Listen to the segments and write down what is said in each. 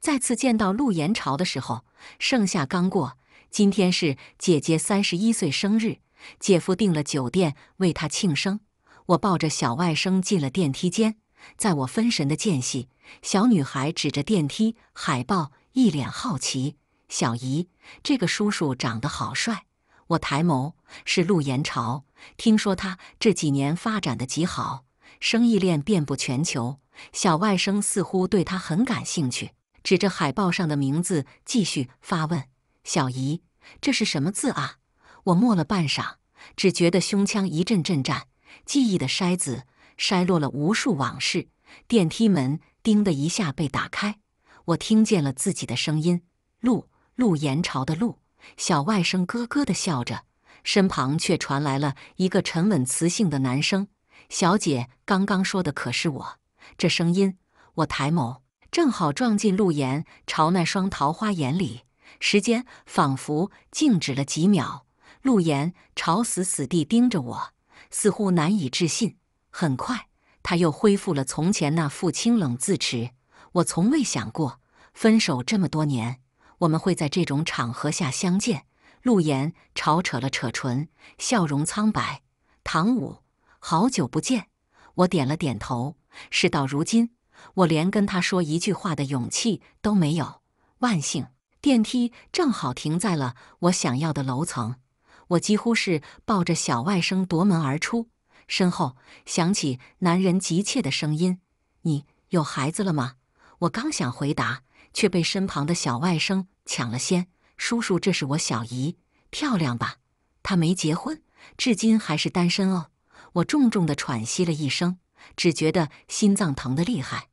再次见到陆延朝的时候，盛夏刚过。今天是姐姐三十一岁生日，姐夫订了酒店为她庆生。我抱着小外甥进了电梯间，在我分神的间隙，小女孩指着电梯海报，一脸好奇：“小姨，这个叔叔长得好帅。”我抬眸，是陆延朝。听说他这几年发展的极好，生意链遍布全球。小外甥似乎对他很感兴趣。指着海报上的名字，继续发问：“小姨，这是什么字啊？”我默了半晌，只觉得胸腔一阵阵颤，记忆的筛子筛落了无数往事。电梯门“叮”的一下被打开，我听见了自己的声音：“陆陆延朝的陆。”小外甥咯咯地笑着，身旁却传来了一个沉稳磁性的男声：“小姐，刚刚说的可是我？”这声音，我抬眸。正好撞进陆岩朝那双桃花眼里，时间仿佛静止了几秒。陆岩朝死死地盯着我，似乎难以置信。很快，他又恢复了从前那副清冷自持。我从未想过，分手这么多年，我们会在这种场合下相见。陆岩朝扯了扯唇，笑容苍白。唐舞，好久不见。我点了点头。事到如今。我连跟他说一句话的勇气都没有。万幸，电梯正好停在了我想要的楼层。我几乎是抱着小外甥夺门而出，身后响起男人急切的声音：“你有孩子了吗？”我刚想回答，却被身旁的小外甥抢了先：“叔叔，这是我小姨，漂亮吧？她没结婚，至今还是单身哦。”我重重地喘息了一声，只觉得心脏疼得厉害。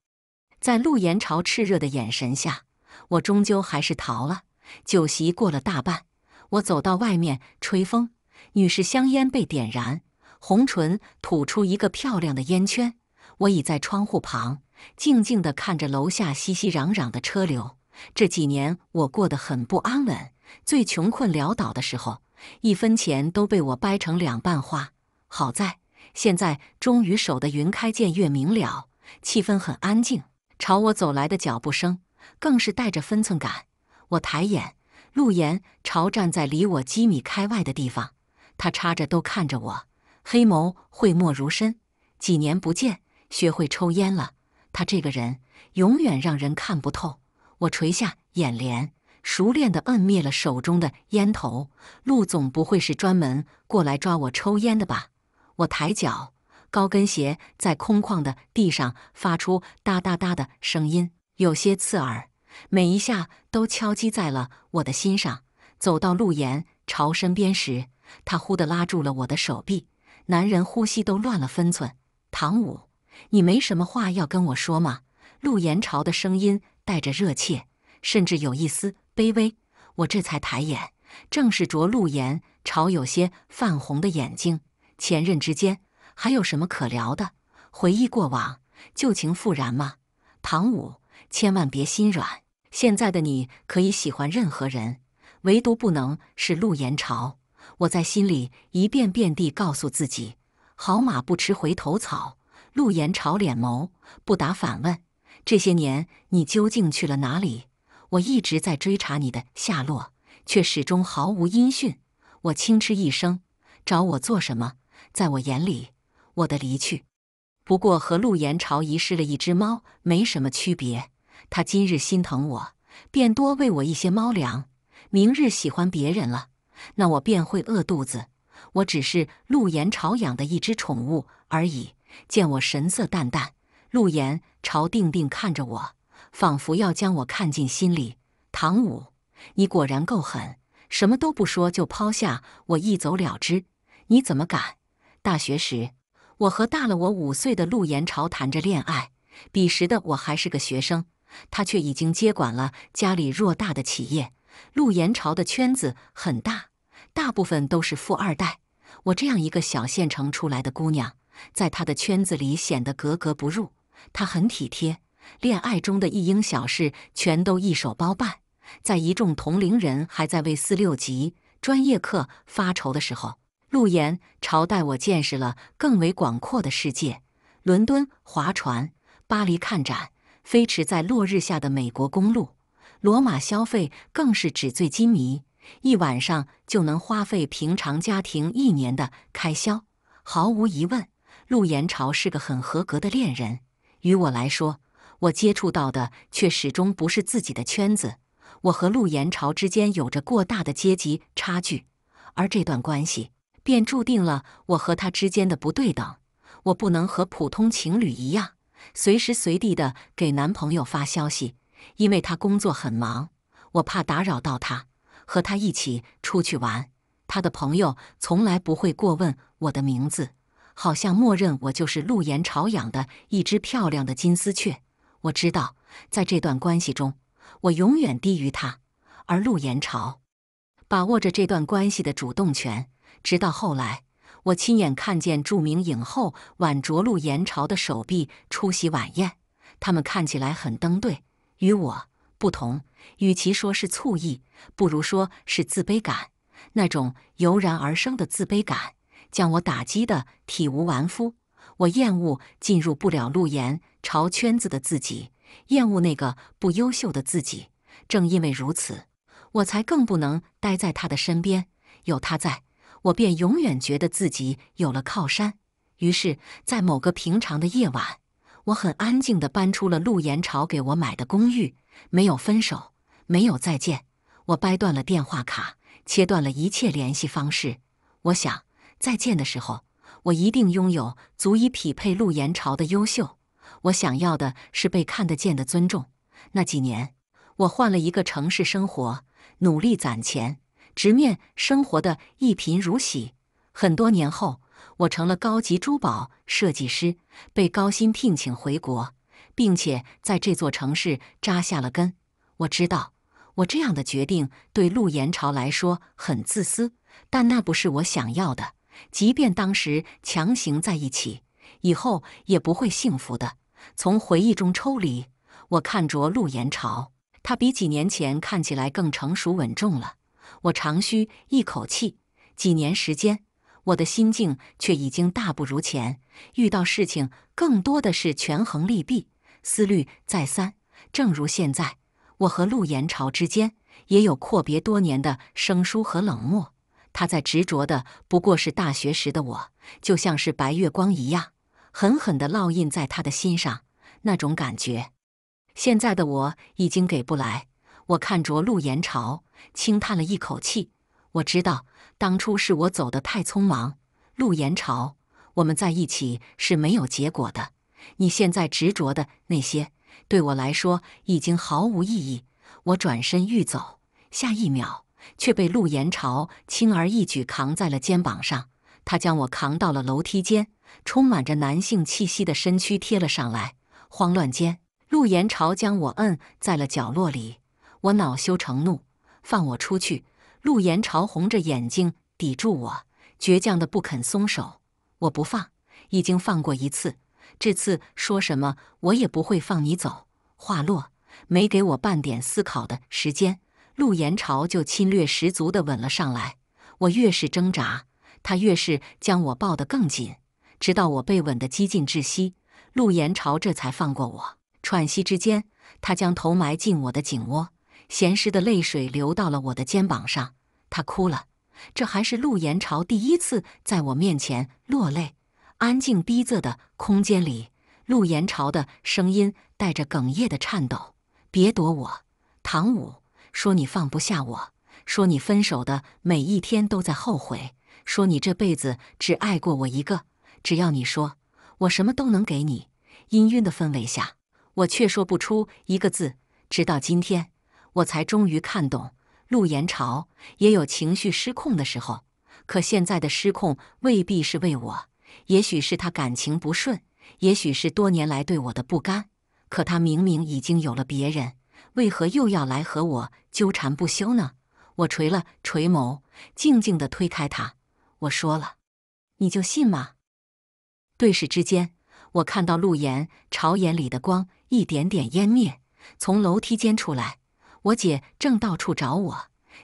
在陆延朝炽热的眼神下，我终究还是逃了。酒席过了大半，我走到外面吹风。女士香烟被点燃，红唇吐出一个漂亮的烟圈。我倚在窗户旁，静静地看着楼下熙熙攘攘的车流。这几年我过得很不安稳，最穷困潦倒的时候，一分钱都被我掰成两半花。好在现在终于守得云开见月明了。气氛很安静。朝我走来的脚步声，更是带着分寸感。我抬眼，陆岩朝站在离我几米开外的地方，他插着兜看着我，黑眸讳莫如深。几年不见，学会抽烟了。他这个人永远让人看不透。我垂下眼帘，熟练的摁灭了手中的烟头。陆总不会是专门过来抓我抽烟的吧？我抬脚。高跟鞋在空旷的地上发出哒哒哒的声音，有些刺耳。每一下都敲击在了我的心上。走到陆岩朝身边时，他忽地拉住了我的手臂。男人呼吸都乱了分寸。唐舞，你没什么话要跟我说吗？陆岩朝的声音带着热切，甚至有一丝卑微。我这才抬眼，正是着陆岩朝有些泛红的眼睛，前任之间。还有什么可聊的？回忆过往，旧情复燃吗？唐舞，千万别心软。现在的你可以喜欢任何人，唯独不能是陆延朝。我在心里一遍遍地告诉自己：“好马不吃回头草。”陆延朝脸眸不答反问：“这些年你究竟去了哪里？我一直在追查你的下落，却始终毫无音讯。”我轻嗤一声：“找我做什么？在我眼里。”我的离去，不过和陆延朝遗失了一只猫没什么区别。他今日心疼我，便多喂我一些猫粮；明日喜欢别人了，那我便会饿肚子。我只是陆延朝养的一只宠物而已。见我神色淡淡，陆延朝定定看着我，仿佛要将我看进心里。唐武，你果然够狠，什么都不说就抛下我一走了之。你怎么敢？大学时。我和大了我五岁的陆延朝谈着恋爱，彼时的我还是个学生，他却已经接管了家里偌大的企业。陆延朝的圈子很大，大部分都是富二代。我这样一个小县城出来的姑娘，在他的圈子里显得格格不入。他很体贴，恋爱中的一应小事全都一手包办。在一众同龄人还在为四六级、专业课发愁的时候。陆延朝带我见识了更为广阔的世界：伦敦划船、巴黎看展、飞驰在落日下的美国公路、罗马消费更是纸醉金迷，一晚上就能花费平常家庭一年的开销。毫无疑问，陆延朝是个很合格的恋人。于我来说，我接触到的却始终不是自己的圈子。我和陆延朝之间有着过大的阶级差距，而这段关系。便注定了我和他之间的不对等。我不能和普通情侣一样，随时随地的给男朋友发消息，因为他工作很忙，我怕打扰到他。和他一起出去玩，他的朋友从来不会过问我的名字，好像默认我就是陆言朝养的一只漂亮的金丝雀。我知道，在这段关系中，我永远低于他，而陆言朝把握着这段关系的主动权。直到后来，我亲眼看见著名影后挽着陆言朝的手臂出席晚宴，他们看起来很登对。与我不同，与其说是醋意，不如说是自卑感。那种油然而生的自卑感，将我打击的体无完肤。我厌恶进入不了陆言朝圈子的自己，厌恶那个不优秀的自己。正因为如此，我才更不能待在他的身边。有他在。我便永远觉得自己有了靠山。于是，在某个平常的夜晚，我很安静的搬出了陆延朝给我买的公寓。没有分手，没有再见，我掰断了电话卡，切断了一切联系方式。我想，再见的时候，我一定拥有足以匹配陆延朝的优秀。我想要的是被看得见的尊重。那几年，我换了一个城市生活，努力攒钱。直面生活的一贫如洗。很多年后，我成了高级珠宝设计师，被高薪聘请回国，并且在这座城市扎下了根。我知道，我这样的决定对陆延朝来说很自私，但那不是我想要的。即便当时强行在一起，以后也不会幸福的。从回忆中抽离，我看着陆延朝，他比几年前看起来更成熟稳重了。我长吁一口气，几年时间，我的心境却已经大不如前。遇到事情，更多的是权衡利弊，思虑再三。正如现在，我和陆延朝之间也有阔别多年的生疏和冷漠。他在执着的，不过是大学时的我，就像是白月光一样，狠狠的烙印在他的心上。那种感觉，现在的我已经给不来。我看着陆延朝。轻叹了一口气，我知道当初是我走得太匆忙。陆延朝，我们在一起是没有结果的。你现在执着的那些，对我来说已经毫无意义。我转身欲走，下一秒却被陆延朝轻而易举扛在了肩膀上。他将我扛到了楼梯间，充满着男性气息的身躯贴了上来。慌乱间，陆延朝将我摁在了角落里。我恼羞成怒。放我出去！陆延朝红着眼睛抵住我，倔强的不肯松手。我不放，已经放过一次，这次说什么我也不会放你走。话落，没给我半点思考的时间，陆延朝就侵略十足的吻了上来。我越是挣扎，他越是将我抱得更紧，直到我被吻得几近窒息，陆延朝这才放过我。喘息之间，他将头埋进我的颈窝。咸湿的泪水流到了我的肩膀上，他哭了。这还是陆延朝第一次在我面前落泪。安静逼仄的空间里，陆延朝的声音带着哽咽的颤抖：“别躲我。”唐舞说：“你放不下我。”说：“你分手的每一天都在后悔。”说：“你这辈子只爱过我一个。”只要你说，我什么都能给你。氤氲的氛围下，我却说不出一个字。直到今天。我才终于看懂，陆延朝也有情绪失控的时候。可现在的失控未必是为我，也许是他感情不顺，也许是多年来对我的不甘。可他明明已经有了别人，为何又要来和我纠缠不休呢？我垂了垂眸，静静的推开他。我说了，你就信吗？对视之间，我看到陆岩朝眼里的光一点点湮灭，从楼梯间出来。我姐正到处找我，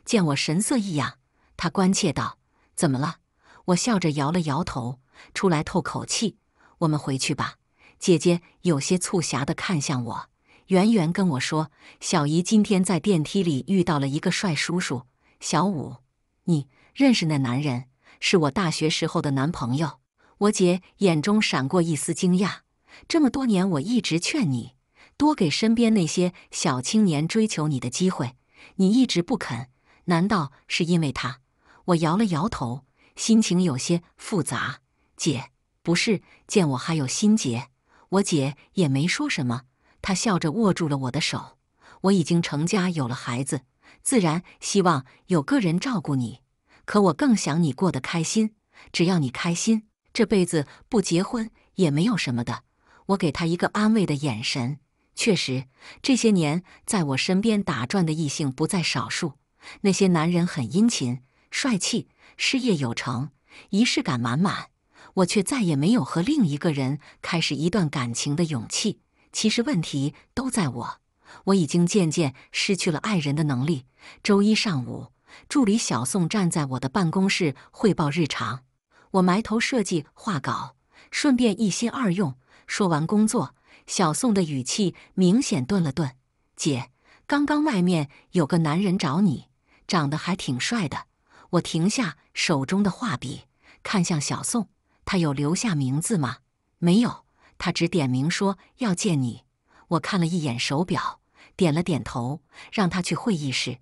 见我神色异样，她关切道：“怎么了？”我笑着摇了摇头，出来透口气。我们回去吧。姐姐有些促狭地看向我。圆圆跟我说：“小姨今天在电梯里遇到了一个帅叔叔，小五，你认识那男人？是我大学时候的男朋友。”我姐眼中闪过一丝惊讶。这么多年，我一直劝你。多给身边那些小青年追求你的机会，你一直不肯，难道是因为他？我摇了摇头，心情有些复杂。姐，不是见我还有心结，我姐也没说什么。她笑着握住了我的手。我已经成家有了孩子，自然希望有个人照顾你。可我更想你过得开心，只要你开心，这辈子不结婚也没有什么的。我给他一个安慰的眼神。确实，这些年在我身边打转的异性不在少数。那些男人很殷勤、帅气、事业有成、仪式感满满，我却再也没有和另一个人开始一段感情的勇气。其实问题都在我，我已经渐渐失去了爱人的能力。周一上午，助理小宋站在我的办公室汇报日常，我埋头设计画稿，顺便一心二用。说完工作。小宋的语气明显顿了顿，姐，刚刚外面有个男人找你，长得还挺帅的。我停下手中的画笔，看向小宋，他有留下名字吗？没有，他只点名说要见你。我看了一眼手表，点了点头，让他去会议室。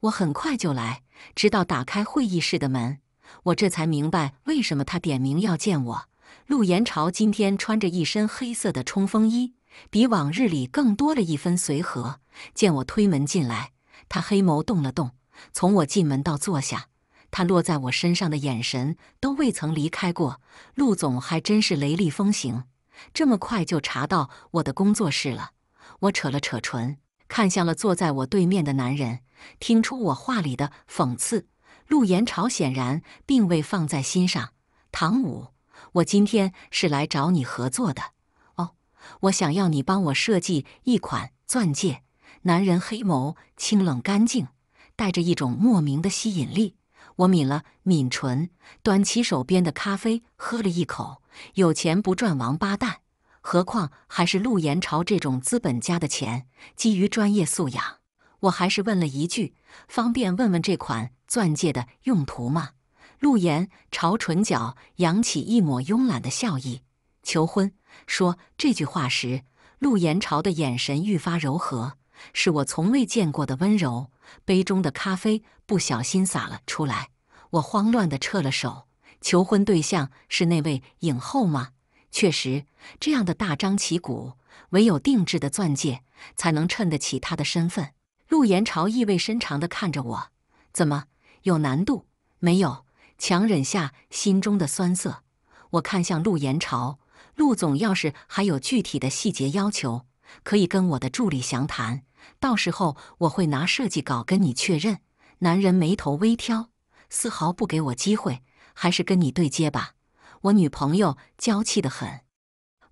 我很快就来。直到打开会议室的门，我这才明白为什么他点名要见我。陆延朝今天穿着一身黑色的冲锋衣，比往日里更多了一分随和。见我推门进来，他黑眸动了动。从我进门到坐下，他落在我身上的眼神都未曾离开过。陆总还真是雷厉风行，这么快就查到我的工作室了。我扯了扯唇，看向了坐在我对面的男人，听出我话里的讽刺。陆延朝显然并未放在心上。唐武。我今天是来找你合作的，哦，我想要你帮我设计一款钻戒。男人黑眸清冷干净，带着一种莫名的吸引力。我抿了抿唇，端起手边的咖啡喝了一口。有钱不赚王八蛋，何况还是陆延朝这种资本家的钱。基于专业素养，我还是问了一句：“方便问问这款钻戒的用途吗？”陆言朝唇角扬起一抹慵懒的笑意，求婚说这句话时，陆言朝的眼神愈发柔和，是我从未见过的温柔。杯中的咖啡不小心洒了出来，我慌乱地撤了手。求婚对象是那位影后吗？确实，这样的大张旗鼓，唯有定制的钻戒才能衬得起她的身份。陆言朝意味深长地看着我，怎么有难度？没有。强忍下心中的酸涩，我看向陆延朝。陆总，要是还有具体的细节要求，可以跟我的助理详谈。到时候我会拿设计稿跟你确认。男人眉头微挑，丝毫不给我机会，还是跟你对接吧。我女朋友娇气的很，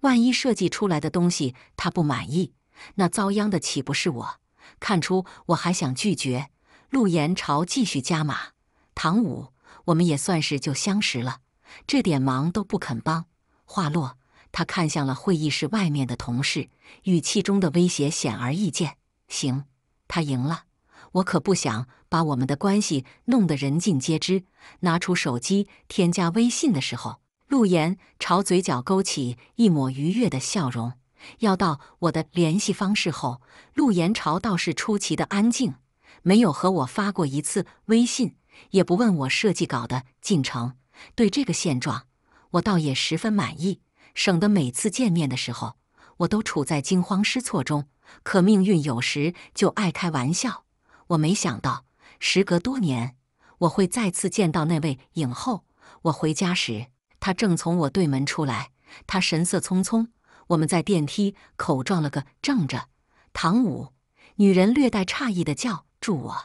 万一设计出来的东西她不满意，那遭殃的岂不是我？看出我还想拒绝，陆延朝继续加码。唐舞。我们也算是就相识了，这点忙都不肯帮。话落，他看向了会议室外面的同事，语气中的威胁显而易见。行，他赢了，我可不想把我们的关系弄得人尽皆知。拿出手机添加微信的时候，陆岩朝嘴角勾起一抹愉悦的笑容。要到我的联系方式后，陆岩朝倒是出奇的安静，没有和我发过一次微信。也不问我设计稿的进程，对这个现状，我倒也十分满意，省得每次见面的时候，我都处在惊慌失措中。可命运有时就爱开玩笑，我没想到，时隔多年，我会再次见到那位影后。我回家时，她正从我对门出来，她神色匆匆，我们在电梯口撞了个正着。唐舞女人略带诧异的叫住我，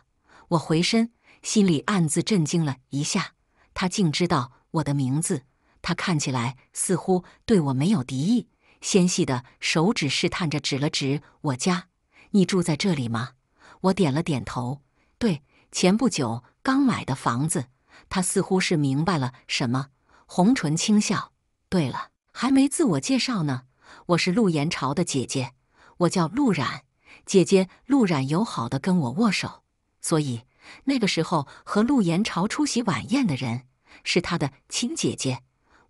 我回身。心里暗自震惊了一下，他竟知道我的名字。他看起来似乎对我没有敌意，纤细的手指试探着指了指我家：“你住在这里吗？”我点了点头：“对，前不久刚买的房子。”他似乎是明白了什么，红唇轻笑：“对了，还没自我介绍呢，我是陆延朝的姐姐，我叫陆冉。”姐姐陆冉友好的跟我握手，所以。那个时候和陆延朝出席晚宴的人是他的亲姐姐。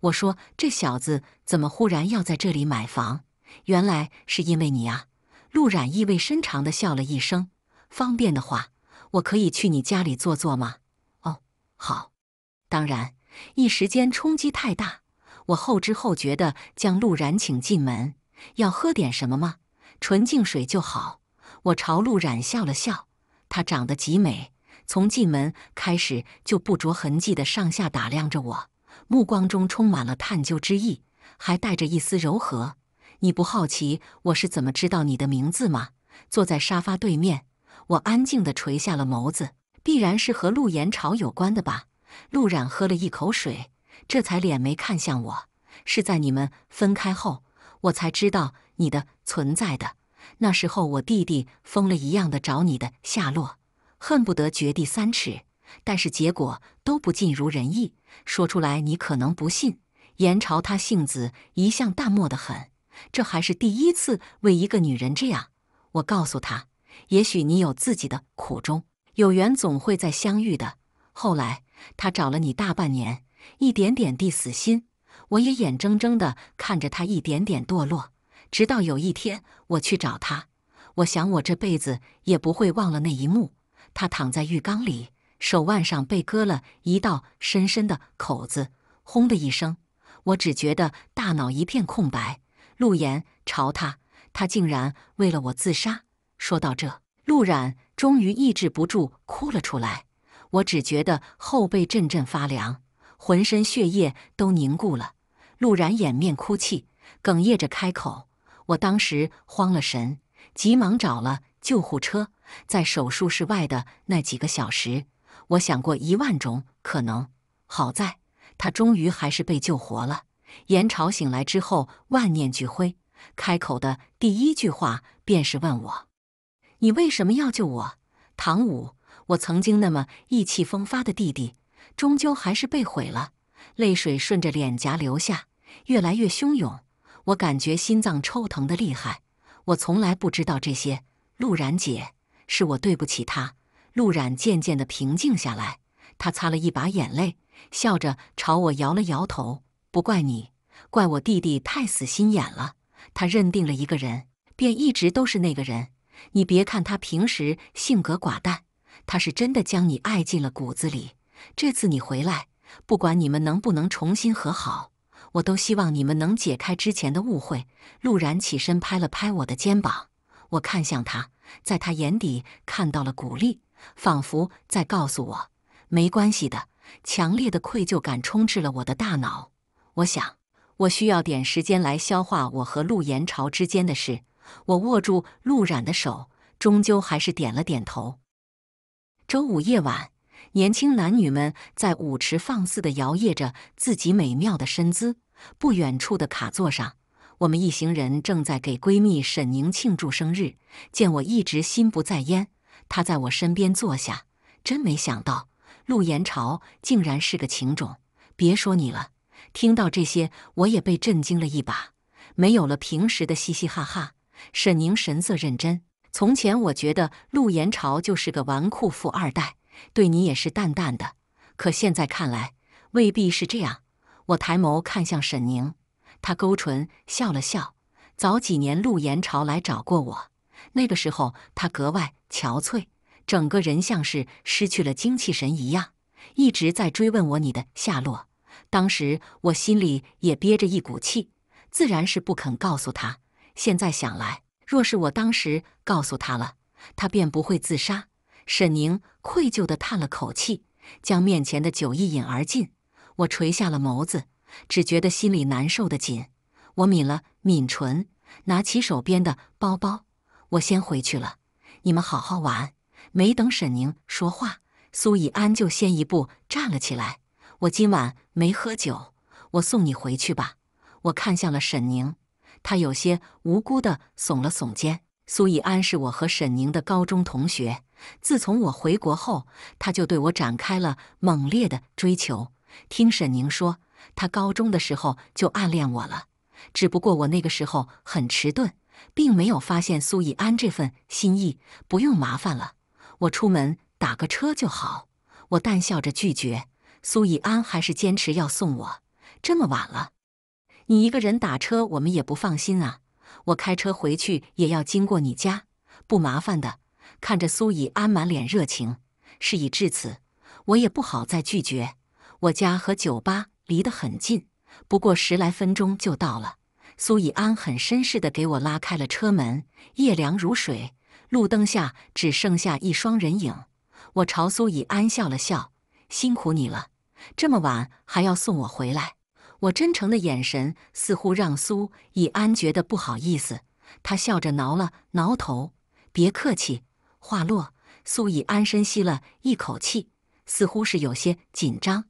我说：“这小子怎么忽然要在这里买房？原来是因为你啊！”陆冉意味深长的笑了一声：“方便的话，我可以去你家里坐坐吗？”“哦，好，当然。”一时间冲击太大，我后知后觉的将陆冉请进门：“要喝点什么吗？纯净水就好。”我朝陆冉笑了笑，她长得极美。从进门开始就不着痕迹的上下打量着我，目光中充满了探究之意，还带着一丝柔和。你不好奇我是怎么知道你的名字吗？坐在沙发对面，我安静的垂下了眸子，必然是和陆延朝有关的吧？陆染喝了一口水，这才敛眉看向我，是在你们分开后，我才知道你的存在的。那时候我弟弟疯了一样的找你的下落。恨不得掘地三尺，但是结果都不尽如人意。说出来你可能不信，严朝他性子一向淡漠的很，这还是第一次为一个女人这样。我告诉他，也许你有自己的苦衷，有缘总会再相遇的。后来他找了你大半年，一点点地死心，我也眼睁睁地看着他一点点堕落，直到有一天我去找他，我想我这辈子也不会忘了那一幕。他躺在浴缸里，手腕上被割了一道深深的口子。轰的一声，我只觉得大脑一片空白。陆岩朝他，他竟然为了我自杀。说到这，陆冉终于抑制不住哭了出来。我只觉得后背阵阵发凉，浑身血液都凝固了。陆冉掩面哭泣，哽咽着开口：“我当时慌了神，急忙找了。”救护车在手术室外的那几个小时，我想过一万种可能。好在，他终于还是被救活了。严朝醒来之后，万念俱灰，开口的第一句话便是问我：“你为什么要救我，唐武？我曾经那么意气风发的弟弟，终究还是被毁了。”泪水顺着脸颊流下，越来越汹涌。我感觉心脏抽疼的厉害。我从来不知道这些。陆然姐，是我对不起他。陆然渐渐的平静下来，他擦了一把眼泪，笑着朝我摇了摇头：“不怪你，怪我弟弟太死心眼了。他认定了一个人，便一直都是那个人。你别看他平时性格寡淡，他是真的将你爱进了骨子里。这次你回来，不管你们能不能重新和好，我都希望你们能解开之前的误会。”陆然起身拍了拍我的肩膀。我看向他，在他眼底看到了鼓励，仿佛在告诉我没关系的。强烈的愧疚感充斥了我的大脑。我想，我需要点时间来消化我和陆延朝之间的事。我握住陆冉的手，终究还是点了点头。周五夜晚，年轻男女们在舞池放肆地摇曳着自己美妙的身姿。不远处的卡座上。我们一行人正在给闺蜜沈宁庆祝生日，见我一直心不在焉，她在我身边坐下。真没想到，陆延朝竟然是个情种。别说你了，听到这些，我也被震惊了一把。没有了平时的嘻嘻哈哈，沈宁神色认真。从前我觉得陆延朝就是个纨绔富二代，对你也是淡淡的。可现在看来，未必是这样。我抬眸看向沈宁。他勾唇笑了笑。早几年，陆延朝来找过我，那个时候他格外憔悴，整个人像是失去了精气神一样，一直在追问我你的下落。当时我心里也憋着一股气，自然是不肯告诉他。现在想来，若是我当时告诉他了，他便不会自杀。沈宁愧疚地叹了口气，将面前的酒一饮而尽。我垂下了眸子。只觉得心里难受的紧，我抿了抿唇，拿起手边的包包，我先回去了。你们好好玩。没等沈宁说话，苏以安就先一步站了起来。我今晚没喝酒，我送你回去吧。我看向了沈宁，他有些无辜的耸了耸肩。苏以安是我和沈宁的高中同学，自从我回国后，他就对我展开了猛烈的追求。听沈宁说。他高中的时候就暗恋我了，只不过我那个时候很迟钝，并没有发现苏以安这份心意。不用麻烦了，我出门打个车就好。我淡笑着拒绝，苏以安还是坚持要送我。这么晚了，你一个人打车，我们也不放心啊。我开车回去也要经过你家，不麻烦的。看着苏以安满脸热情，事已至此，我也不好再拒绝。我家和酒吧。离得很近，不过十来分钟就到了。苏以安很绅士地给我拉开了车门。夜凉如水，路灯下只剩下一双人影。我朝苏以安笑了笑：“辛苦你了，这么晚还要送我回来。”我真诚的眼神似乎让苏以安觉得不好意思，他笑着挠了挠头：“别客气。”话落，苏以安深吸了一口气，似乎是有些紧张。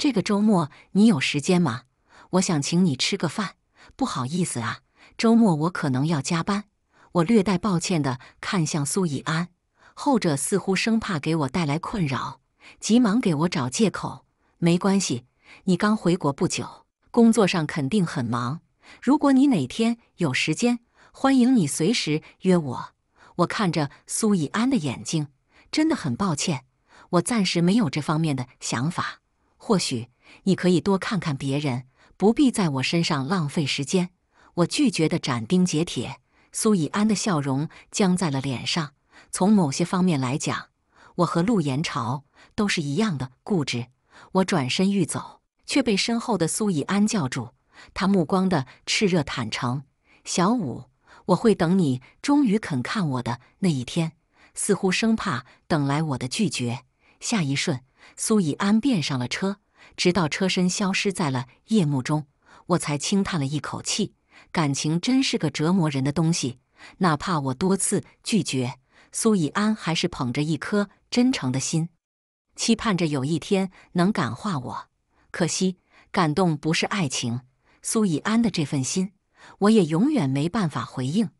这个周末你有时间吗？我想请你吃个饭。不好意思啊，周末我可能要加班。我略带抱歉地看向苏以安，后者似乎生怕给我带来困扰，急忙给我找借口。没关系，你刚回国不久，工作上肯定很忙。如果你哪天有时间，欢迎你随时约我。我看着苏以安的眼睛，真的很抱歉，我暂时没有这方面的想法。或许你可以多看看别人，不必在我身上浪费时间。我拒绝的斩钉截铁。苏以安的笑容僵在了脸上。从某些方面来讲，我和陆延朝都是一样的固执。我转身欲走，却被身后的苏以安叫住。他目光的炽热、坦诚。小五，我会等你，终于肯看我的那一天。似乎生怕等来我的拒绝。下一瞬。苏以安便上了车，直到车身消失在了夜幕中，我才轻叹了一口气。感情真是个折磨人的东西，哪怕我多次拒绝，苏以安还是捧着一颗真诚的心，期盼着有一天能感化我。可惜，感动不是爱情。苏以安的这份心，我也永远没办法回应。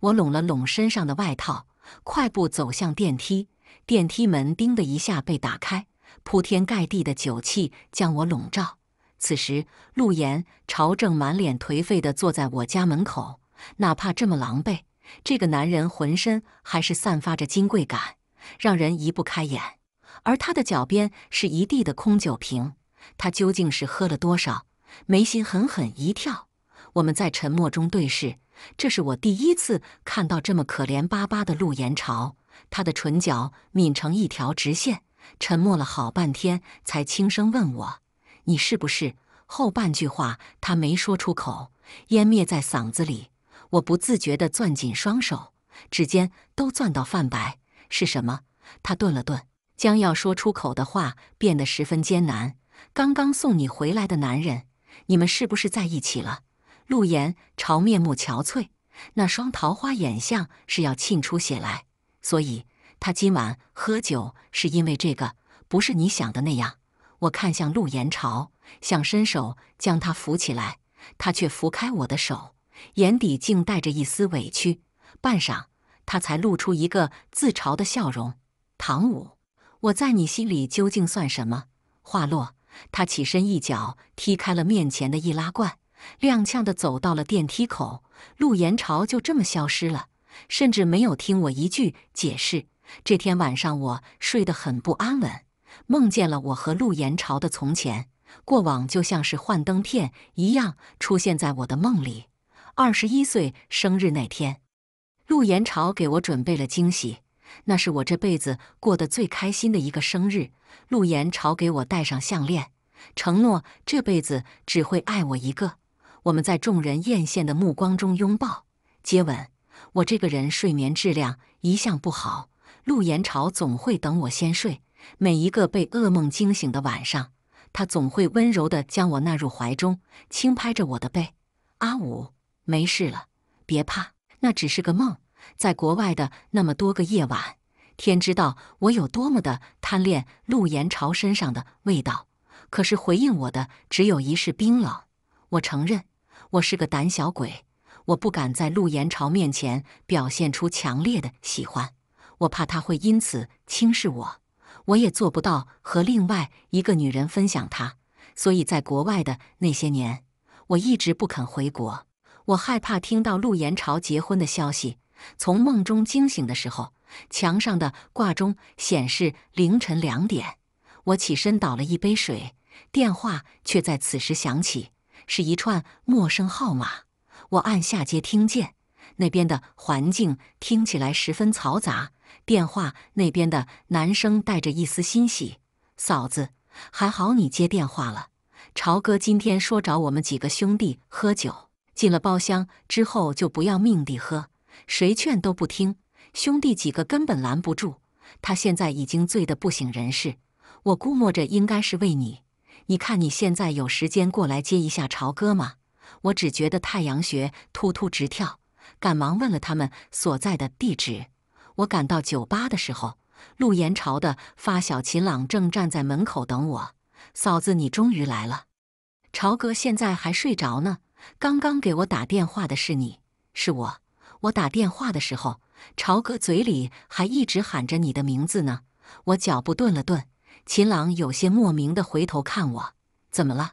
我拢了拢身上的外套，快步走向电梯。电梯门“叮”的一下被打开。铺天盖地的酒气将我笼罩。此时，陆岩朝正满脸颓废的坐在我家门口，哪怕这么狼狈，这个男人浑身还是散发着金贵感，让人移不开眼。而他的脚边是一地的空酒瓶，他究竟是喝了多少？眉心狠狠一跳。我们在沉默中对视，这是我第一次看到这么可怜巴巴的陆岩朝，他的唇角抿成一条直线。沉默了好半天，才轻声问我：“你是不是？”后半句话他没说出口，湮灭在嗓子里。我不自觉地攥紧双手，指尖都攥到泛白。是什么？他顿了顿，将要说出口的话变得十分艰难。刚刚送你回来的男人，你们是不是在一起了？陆言朝面目憔悴，那双桃花眼像是要沁出血来，所以。他今晚喝酒是因为这个，不是你想的那样。我看向陆延朝，想伸手将他扶起来，他却扶开我的手，眼底竟带着一丝委屈。半晌，他才露出一个自嘲的笑容：“唐舞，我在你心里究竟算什么？”话落，他起身一脚踢开了面前的易拉罐，踉跄地走到了电梯口。陆延朝就这么消失了，甚至没有听我一句解释。这天晚上，我睡得很不安稳，梦见了我和陆延朝的从前过往，就像是幻灯片一样出现在我的梦里。二十一岁生日那天，陆延朝给我准备了惊喜，那是我这辈子过得最开心的一个生日。陆延朝给我戴上项链，承诺这辈子只会爱我一个。我们在众人艳羡的目光中拥抱、接吻。我这个人睡眠质量一向不好。陆延朝总会等我先睡。每一个被噩梦惊醒的晚上，他总会温柔地将我纳入怀中，轻拍着我的背：“阿武，没事了，别怕，那只是个梦。”在国外的那么多个夜晚，天知道我有多么的贪恋陆延朝身上的味道。可是回应我的只有一世冰冷。我承认，我是个胆小鬼，我不敢在陆延朝面前表现出强烈的喜欢。我怕他会因此轻视我，我也做不到和另外一个女人分享他，所以在国外的那些年，我一直不肯回国。我害怕听到陆延朝结婚的消息。从梦中惊醒的时候，墙上的挂钟显示凌晨两点。我起身倒了一杯水，电话却在此时响起，是一串陌生号码。我按下接听键，那边的环境听起来十分嘈杂。电话那边的男生带着一丝欣喜：“嫂子，还好你接电话了。朝哥今天说找我们几个兄弟喝酒，进了包厢之后就不要命地喝，谁劝都不听，兄弟几个根本拦不住。他现在已经醉得不省人事。我估摸着应该是为你，你看你现在有时间过来接一下朝哥吗？”我只觉得太阳穴突突直跳，赶忙问了他们所在的地址。我赶到酒吧的时候，陆延朝的发小秦朗正站在门口等我。嫂子，你终于来了。朝哥现在还睡着呢。刚刚给我打电话的是你，是我。我打电话的时候，朝哥嘴里还一直喊着你的名字呢。我脚步顿了顿，秦朗有些莫名地回头看我，怎么了？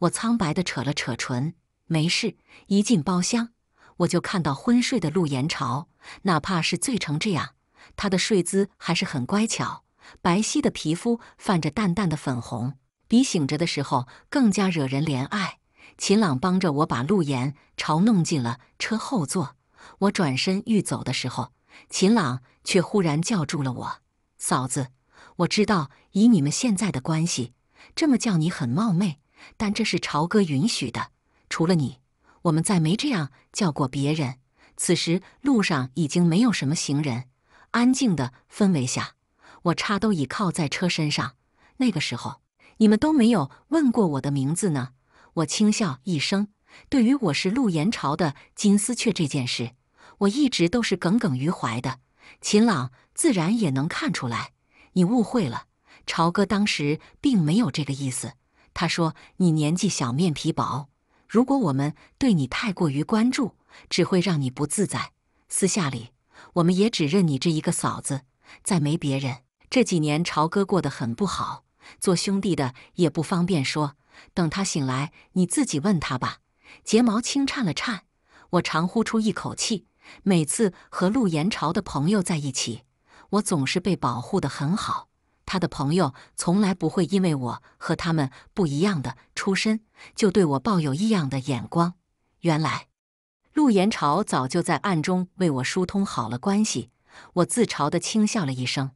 我苍白地扯了扯唇，没事。一进包厢，我就看到昏睡的陆延朝。哪怕是醉成这样，他的睡姿还是很乖巧，白皙的皮肤泛着淡淡的粉红，比醒着的时候更加惹人怜爱。秦朗帮着我把陆岩朝弄进了车后座，我转身欲走的时候，秦朗却忽然叫住了我：“嫂子，我知道以你们现在的关系，这么叫你很冒昧，但这是朝哥允许的。除了你，我们再没这样叫过别人。”此时路上已经没有什么行人，安静的氛围下，我叉都倚靠在车身上。那个时候你们都没有问过我的名字呢。我轻笑一声，对于我是陆延朝的金丝雀这件事，我一直都是耿耿于怀的。秦朗自然也能看出来，你误会了，朝哥当时并没有这个意思。他说你年纪小，面皮薄，如果我们对你太过于关注。只会让你不自在。私下里，我们也只认你这一个嫂子，再没别人。这几年朝哥过得很不好，做兄弟的也不方便说。等他醒来，你自己问他吧。睫毛轻颤了颤，我长呼出一口气。每次和陆延朝的朋友在一起，我总是被保护得很好。他的朋友从来不会因为我和他们不一样的出身，就对我抱有异样的眼光。原来。陆延朝早就在暗中为我疏通好了关系，我自嘲地轻笑了一声。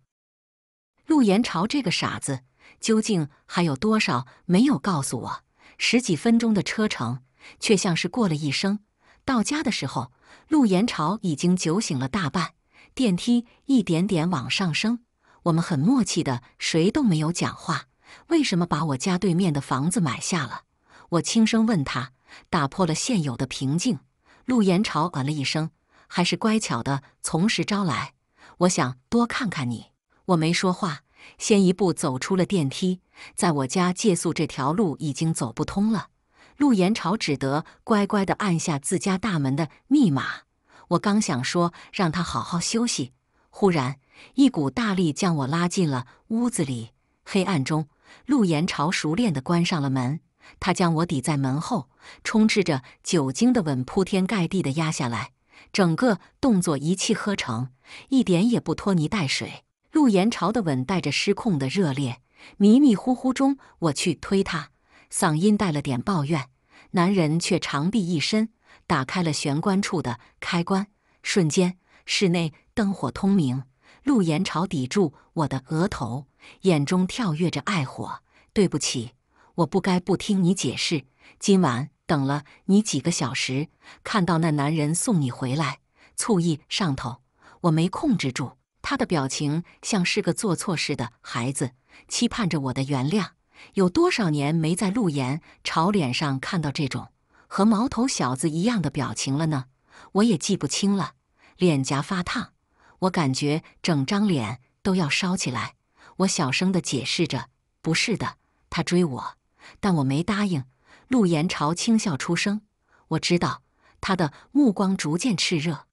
陆延朝这个傻子，究竟还有多少没有告诉我？十几分钟的车程，却像是过了一生。到家的时候，陆延朝已经酒醒了大半。电梯一点点往上升，我们很默契的，谁都没有讲话。为什么把我家对面的房子买下了？我轻声问他，打破了现有的平静。陆延朝嗯了一声，还是乖巧的从实招来。我想多看看你，我没说话，先一步走出了电梯。在我家借宿这条路已经走不通了，陆延朝只得乖乖的按下自家大门的密码。我刚想说让他好好休息，忽然一股大力将我拉进了屋子里。黑暗中，陆延朝熟练的关上了门。他将我抵在门后，充斥着酒精的吻铺天盖地的压下来，整个动作一气呵成，一点也不拖泥带水。陆延朝的吻带着失控的热烈，迷迷糊糊中，我去推他，嗓音带了点抱怨。男人却长臂一伸，打开了玄关处的开关，瞬间室内灯火通明。陆延朝抵住我的额头，眼中跳跃着爱火：“对不起。”我不该不听你解释。今晚等了你几个小时，看到那男人送你回来，醋意上头，我没控制住。他的表情像是个做错事的孩子，期盼着我的原谅。有多少年没在陆岩朝脸上看到这种和毛头小子一样的表情了呢？我也记不清了。脸颊发烫，我感觉整张脸都要烧起来。我小声地解释着：“不是的，他追我。”但我没答应。陆延朝轻笑出声，我知道他的目光逐渐炽热，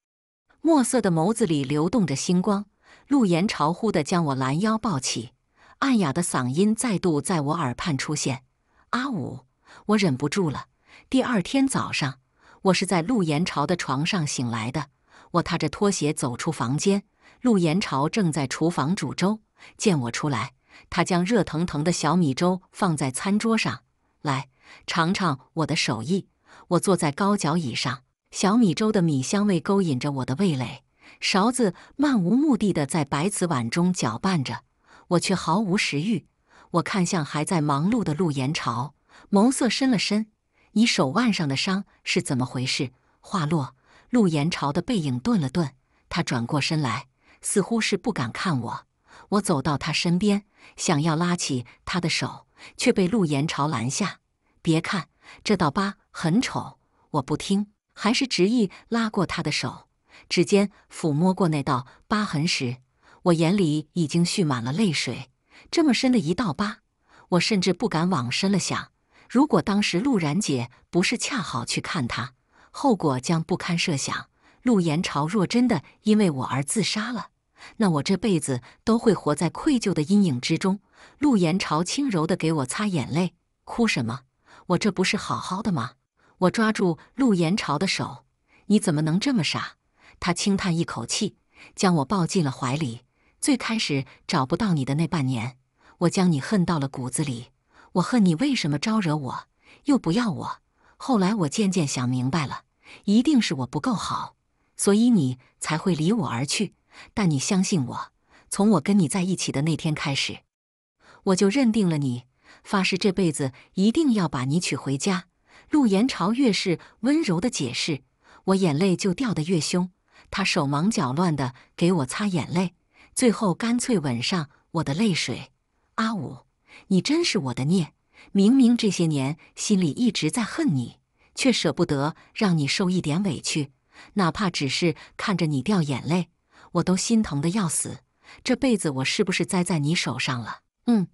墨色的眸子里流动着星光。陆延朝忽地将我拦腰抱起，暗哑的嗓音再度在我耳畔出现：“阿武，我忍不住了。”第二天早上，我是在陆延朝的床上醒来的。我踏着拖鞋走出房间，陆延朝正在厨房煮粥，见我出来。他将热腾腾的小米粥放在餐桌上，来尝尝我的手艺。我坐在高脚椅上，小米粥的米香味勾引着我的味蕾，勺子漫无目的的在白瓷碗中搅拌着，我却毫无食欲。我看向还在忙碌的陆延朝，眸色深了深：“你手腕上的伤是怎么回事？”话落，陆延朝的背影顿了顿，他转过身来，似乎是不敢看我。我走到他身边，想要拉起他的手，却被陆延朝拦下。别看这道疤很丑，我不听，还是执意拉过他的手，指尖抚摸过那道疤痕时，我眼里已经蓄满了泪水。这么深的一道疤，我甚至不敢往深了想。如果当时陆然姐不是恰好去看他，后果将不堪设想。陆延朝若真的因为我而自杀了。那我这辈子都会活在愧疚的阴影之中。陆延朝轻柔地给我擦眼泪，哭什么？我这不是好好的吗？我抓住陆延朝的手，你怎么能这么傻？他轻叹一口气，将我抱进了怀里。最开始找不到你的那半年，我将你恨到了骨子里。我恨你为什么招惹我，又不要我。后来我渐渐想明白了，一定是我不够好，所以你才会离我而去。但你相信我，从我跟你在一起的那天开始，我就认定了你，发誓这辈子一定要把你娶回家。陆延朝越是温柔的解释，我眼泪就掉得越凶。他手忙脚乱的给我擦眼泪，最后干脆吻上我的泪水。阿武，你真是我的孽！明明这些年心里一直在恨你，却舍不得让你受一点委屈，哪怕只是看着你掉眼泪。我都心疼的要死，这辈子我是不是栽在你手上了？嗯，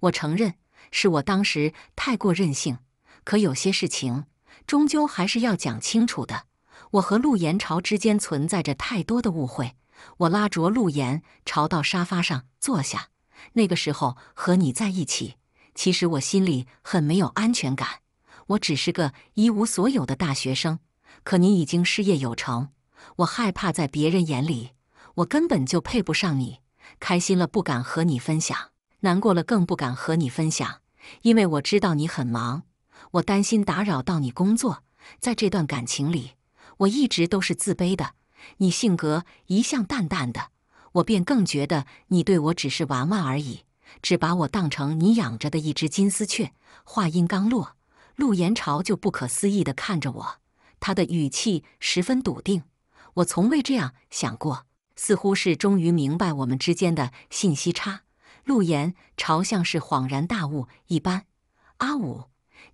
我承认是我当时太过任性，可有些事情终究还是要讲清楚的。我和陆延朝之间存在着太多的误会。我拉着陆延朝到沙发上坐下。那个时候和你在一起，其实我心里很没有安全感。我只是个一无所有的大学生，可你已经事业有成。我害怕在别人眼里。我根本就配不上你，开心了不敢和你分享，难过了更不敢和你分享，因为我知道你很忙，我担心打扰到你工作。在这段感情里，我一直都是自卑的。你性格一向淡淡的，我便更觉得你对我只是玩玩而已，只把我当成你养着的一只金丝雀。话音刚落，陆延朝就不可思议的看着我，他的语气十分笃定，我从未这样想过。似乎是终于明白我们之间的信息差。陆言朝像是恍然大悟一般：“阿武，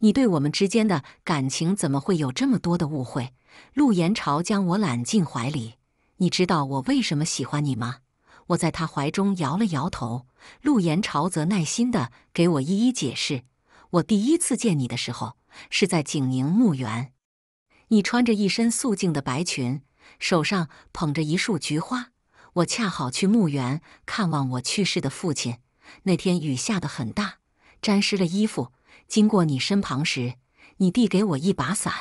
你对我们之间的感情怎么会有这么多的误会？”陆言朝将我揽进怀里：“你知道我为什么喜欢你吗？”我在他怀中摇了摇头。陆言朝则耐心的给我一一解释：“我第一次见你的时候是在景宁墓园，你穿着一身素净的白裙，手上捧着一束菊花。”我恰好去墓园看望我去世的父亲，那天雨下得很大，沾湿了衣服。经过你身旁时，你递给我一把伞。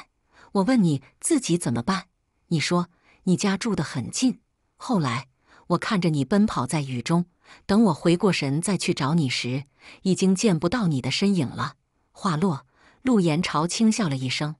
我问你自己怎么办，你说你家住得很近。后来我看着你奔跑在雨中，等我回过神再去找你时，已经见不到你的身影了。话落，陆言朝轻笑了一声，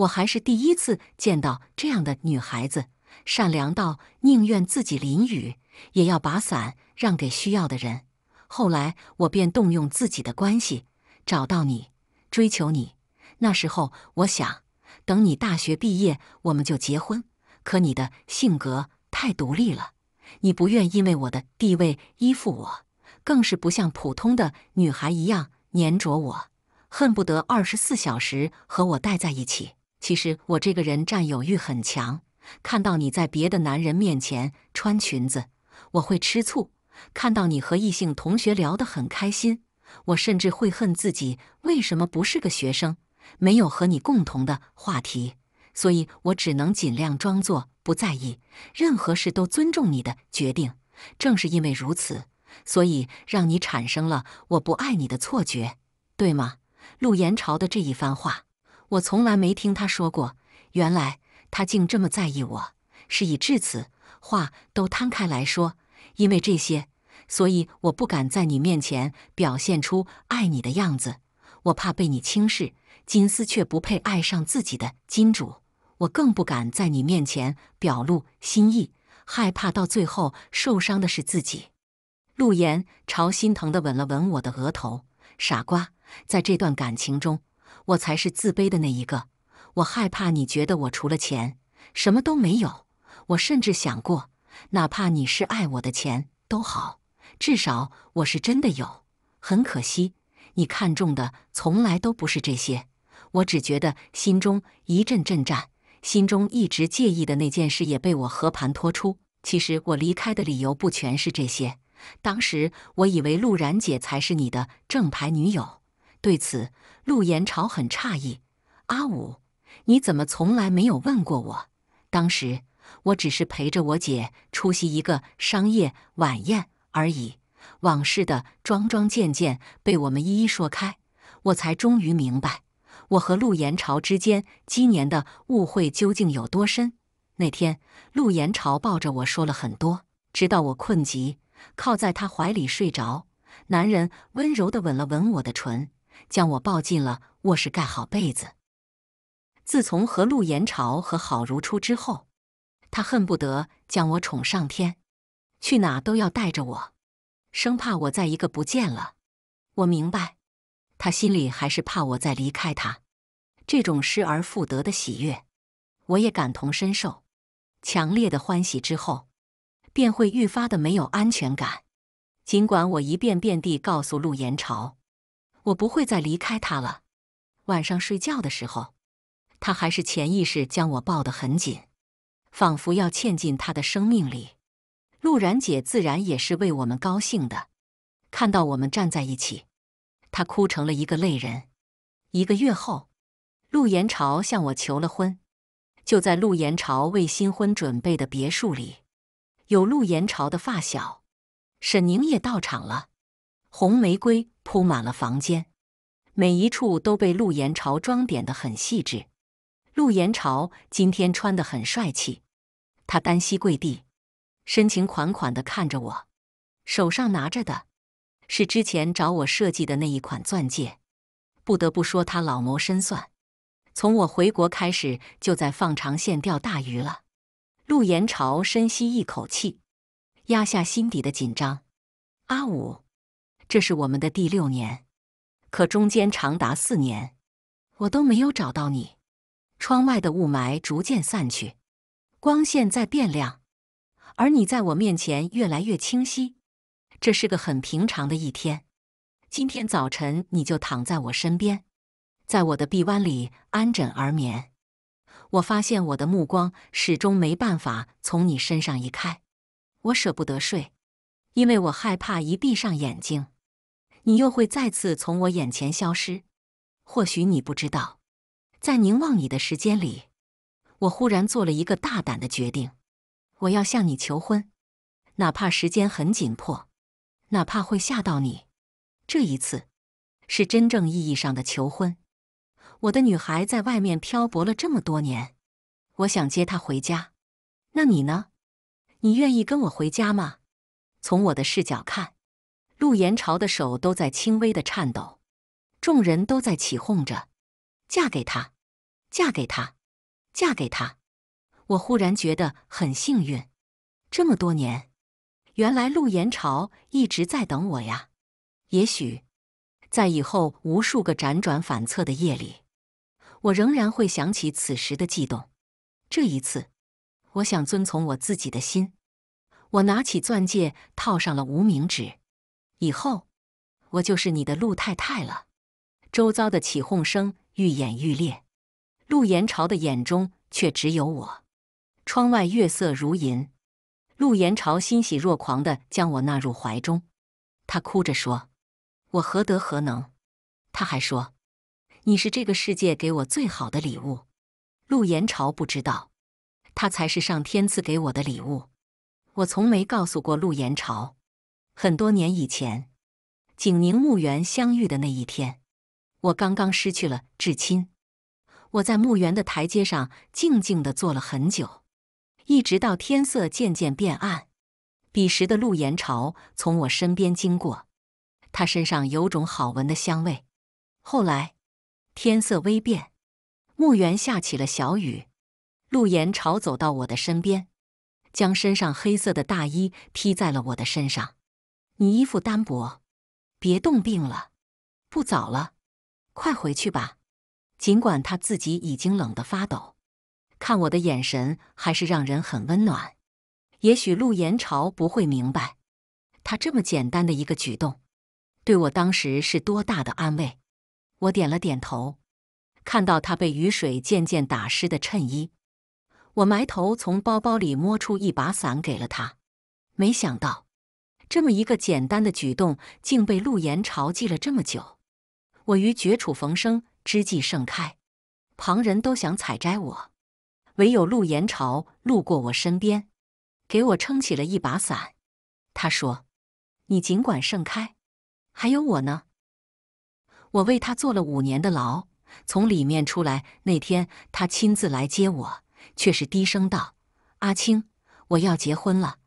我还是第一次见到这样的女孩子。善良到宁愿自己淋雨，也要把伞让给需要的人。后来我便动用自己的关系找到你，追求你。那时候我想，等你大学毕业，我们就结婚。可你的性格太独立了，你不愿因为我的地位依附我，更是不像普通的女孩一样粘着我，恨不得二十四小时和我待在一起。其实我这个人占有欲很强。看到你在别的男人面前穿裙子，我会吃醋；看到你和异性同学聊得很开心，我甚至会恨自己为什么不是个学生，没有和你共同的话题。所以我只能尽量装作不在意，任何事都尊重你的决定。正是因为如此，所以让你产生了我不爱你的错觉，对吗？陆延朝的这一番话，我从来没听他说过。原来。他竟这么在意我，事已至此，话都摊开来说。因为这些，所以我不敢在你面前表现出爱你的样子，我怕被你轻视。金丝却不配爱上自己的金主，我更不敢在你面前表露心意，害怕到最后受伤的是自己。陆言朝心疼地吻了吻我的额头，傻瓜，在这段感情中，我才是自卑的那一个。我害怕你觉得我除了钱什么都没有。我甚至想过，哪怕你是爱我的钱都好，至少我是真的有。很可惜，你看中的从来都不是这些。我只觉得心中一阵阵颤，心中一直介意的那件事也被我和盘托出。其实我离开的理由不全是这些。当时我以为陆然姐才是你的正牌女友。对此，陆延朝很诧异，阿武。你怎么从来没有问过我？当时我只是陪着我姐出席一个商业晚宴而已。往事的桩桩件件被我们一一说开，我才终于明白我和陆延朝之间今年的误会究竟有多深。那天，陆延朝抱着我说了很多，直到我困极，靠在他怀里睡着。男人温柔的吻了吻我的唇，将我抱进了卧室，盖好被子。自从和陆延朝和好如初之后，他恨不得将我宠上天，去哪都要带着我，生怕我再一个不见了。我明白，他心里还是怕我再离开他。这种失而复得的喜悦，我也感同身受。强烈的欢喜之后，便会愈发的没有安全感。尽管我一遍遍地告诉陆延朝，我不会再离开他了，晚上睡觉的时候。他还是潜意识将我抱得很紧，仿佛要嵌进他的生命里。陆然姐自然也是为我们高兴的，看到我们站在一起，她哭成了一个泪人。一个月后，陆延朝向我求了婚，就在陆延朝为新婚准备的别墅里，有陆延朝的发小沈宁也到场了。红玫瑰铺满了房间，每一处都被陆延朝装点得很细致。陆延朝今天穿得很帅气，他单膝跪地，深情款款地看着我，手上拿着的是之前找我设计的那一款钻戒。不得不说，他老谋深算，从我回国开始就在放长线钓大鱼了。陆延朝深吸一口气，压下心底的紧张：“阿武，这是我们的第六年，可中间长达四年，我都没有找到你。”窗外的雾霾逐渐散去，光线在变亮，而你在我面前越来越清晰。这是个很平常的一天，今天早晨你就躺在我身边，在我的臂弯里安枕而眠。我发现我的目光始终没办法从你身上移开，我舍不得睡，因为我害怕一闭上眼睛，你又会再次从我眼前消失。或许你不知道。在凝望你的时间里，我忽然做了一个大胆的决定，我要向你求婚，哪怕时间很紧迫，哪怕会吓到你。这一次是真正意义上的求婚。我的女孩在外面漂泊了这么多年，我想接她回家。那你呢？你愿意跟我回家吗？从我的视角看，陆延朝的手都在轻微的颤抖，众人都在起哄着。嫁给他，嫁给他，嫁给他！我忽然觉得很幸运，这么多年，原来陆延朝一直在等我呀。也许，在以后无数个辗转反侧的夜里，我仍然会想起此时的悸动。这一次，我想遵从我自己的心。我拿起钻戒，套上了无名指。以后，我就是你的陆太太了。周遭的起哄声。愈演愈烈，陆延朝的眼中却只有我。窗外月色如银，陆延朝欣喜若狂的将我纳入怀中，他哭着说：“我何德何能？”他还说：“你是这个世界给我最好的礼物。”陆延朝不知道，他才是上天赐给我的礼物。我从没告诉过陆延朝，很多年以前，景宁墓园相遇的那一天。我刚刚失去了至亲，我在墓园的台阶上静静的坐了很久，一直到天色渐渐变暗。彼时的陆延朝从我身边经过，他身上有种好闻的香味。后来天色微变，墓园下起了小雨。陆延朝走到我的身边，将身上黑色的大衣披在了我的身上。你衣服单薄，别冻病了。不早了。快回去吧，尽管他自己已经冷得发抖，看我的眼神还是让人很温暖。也许陆延朝不会明白，他这么简单的一个举动，对我当时是多大的安慰。我点了点头，看到他被雨水渐渐打湿的衬衣，我埋头从包包里摸出一把伞给了他。没想到，这么一个简单的举动，竟被陆延朝记了这么久。我于绝处逢生之际盛开，旁人都想采摘我，唯有陆延朝路过我身边，给我撑起了一把伞。他说：“你尽管盛开，还有我呢。”我为他坐了五年的牢，从里面出来那天，他亲自来接我，却是低声道：“阿青，我要结婚了。”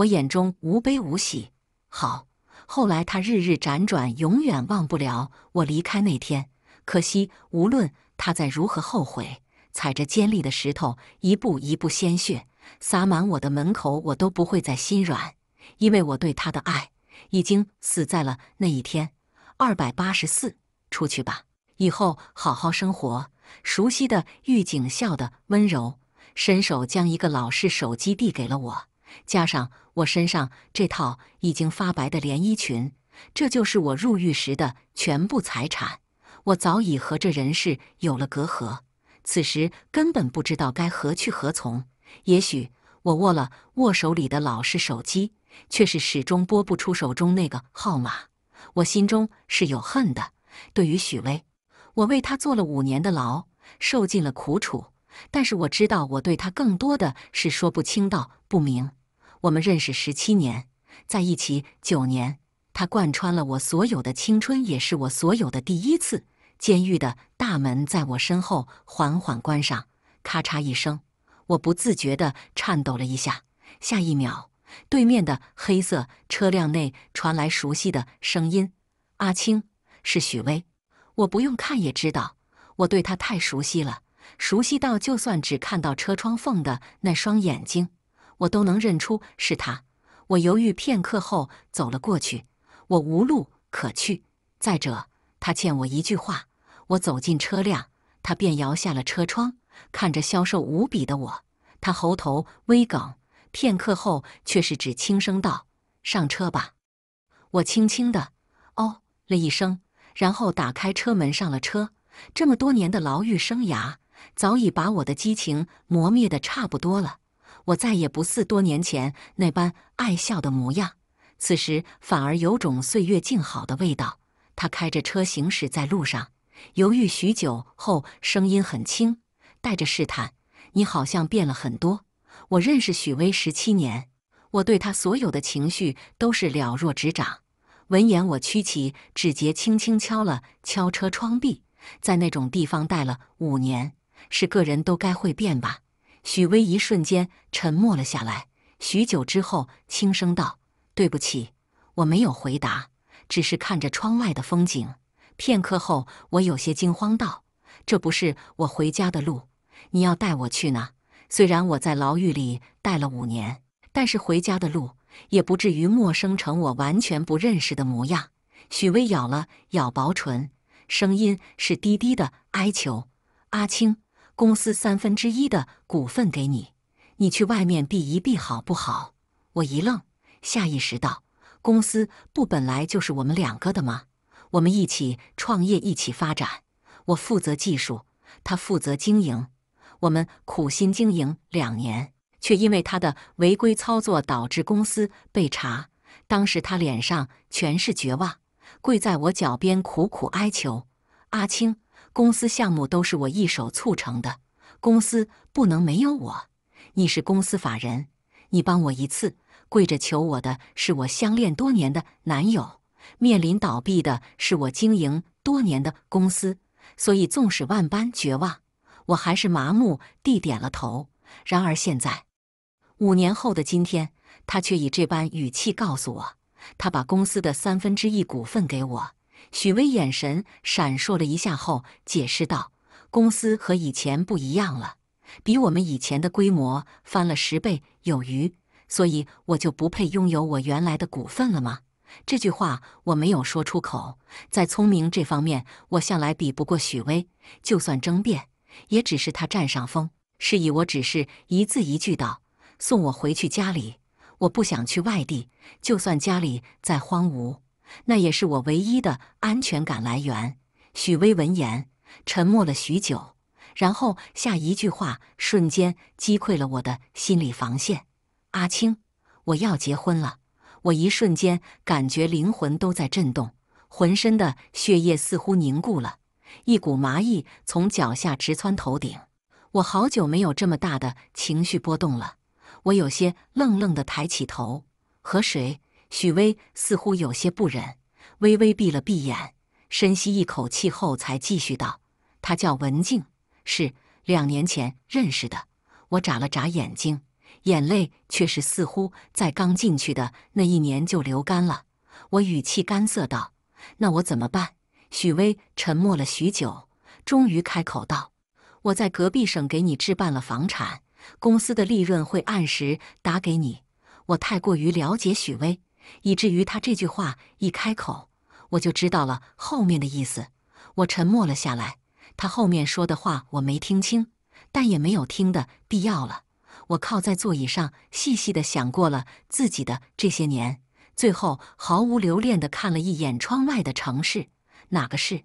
我眼中无悲无喜，好。后来，他日日辗转，永远忘不了我离开那天。可惜，无论他在如何后悔，踩着尖利的石头，一步一步鲜血洒满我的门口，我都不会再心软，因为我对他的爱已经死在了那一天。二百八十四，出去吧，以后好好生活。熟悉的狱警笑得温柔，伸手将一个老式手机递给了我。加上我身上这套已经发白的连衣裙，这就是我入狱时的全部财产。我早已和这人世有了隔阂，此时根本不知道该何去何从。也许我握了握手里的老式手机，却是始终拨不出手中那个号码。我心中是有恨的，对于许巍，我为他坐了五年的牢，受尽了苦楚。但是我知道，我对他更多的是说不清道不明。我们认识十七年，在一起九年，他贯穿了我所有的青春，也是我所有的第一次。监狱的大门在我身后缓缓关上，咔嚓一声，我不自觉地颤抖了一下。下一秒，对面的黑色车辆内传来熟悉的声音：“阿青，是许巍。”我不用看也知道，我对他太熟悉了，熟悉到就算只看到车窗缝的那双眼睛。我都能认出是他。我犹豫片刻后走了过去。我无路可去。再者，他欠我一句话。我走进车辆，他便摇下了车窗，看着消瘦无比的我，他喉头微梗，片刻后却是只轻声道：“上车吧。”我轻轻的哦了一声，然后打开车门上了车。这么多年的牢狱生涯，早已把我的激情磨灭的差不多了。我再也不似多年前那般爱笑的模样，此时反而有种岁月静好的味道。他开着车行驶在路上，犹豫许久后，声音很轻，带着试探：“你好像变了很多。”我认识许巍十七年，我对他所有的情绪都是了若指掌。闻言，我屈起指节，轻轻敲了敲车窗壁。在那种地方待了五年，是个人都该会变吧。许巍一瞬间沉默了下来，许久之后轻声道：“对不起，我没有回答，只是看着窗外的风景。片刻后，我有些惊慌道：‘这不是我回家的路，你要带我去呢。’虽然我在牢狱里待了五年，但是回家的路也不至于陌生成我完全不认识的模样。”许巍咬了咬薄唇，声音是低低的哀求：“阿青。”公司三分之一的股份给你，你去外面避一避，好不好？我一愣，下意识道：“公司不本来就是我们两个的吗？我们一起创业，一起发展，我负责技术，他负责经营，我们苦心经营两年，却因为他的违规操作导致公司被查。当时他脸上全是绝望，跪在我脚边苦苦哀求，阿青。公司项目都是我一手促成的，公司不能没有我。你是公司法人，你帮我一次。跪着求我的是我相恋多年的男友，面临倒闭的是我经营多年的公司。所以，纵使万般绝望，我还是麻木地点了头。然而，现在五年后的今天，他却以这般语气告诉我，他把公司的三分之一股份给我。许巍眼神闪烁了一下后，解释道：“公司和以前不一样了，比我们以前的规模翻了十倍有余，所以我就不配拥有我原来的股份了吗？”这句话我没有说出口。在聪明这方面，我向来比不过许巍，就算争辩，也只是他占上风。示意我只是一字一句道：“送我回去家里，我不想去外地，就算家里再荒芜。”那也是我唯一的安全感来源。许巍闻言沉默了许久，然后下一句话瞬间击溃了我的心理防线。阿青，我要结婚了。我一瞬间感觉灵魂都在震动，浑身的血液似乎凝固了，一股麻意从脚下直窜头顶。我好久没有这么大的情绪波动了。我有些愣愣地抬起头，和谁？许巍似乎有些不忍，微微闭了闭眼，深吸一口气后才继续道：“他叫文静，是两年前认识的。”我眨了眨眼睛，眼泪却是似乎在刚进去的那一年就流干了。我语气干涩道：“那我怎么办？”许巍沉默了许久，终于开口道：“我在隔壁省给你置办了房产，公司的利润会按时打给你。我太过于了解许巍。”以至于他这句话一开口，我就知道了后面的意思。我沉默了下来。他后面说的话我没听清，但也没有听的必要了。我靠在座椅上，细细的想过了自己的这些年，最后毫无留恋的看了一眼窗外的城市。哪个是？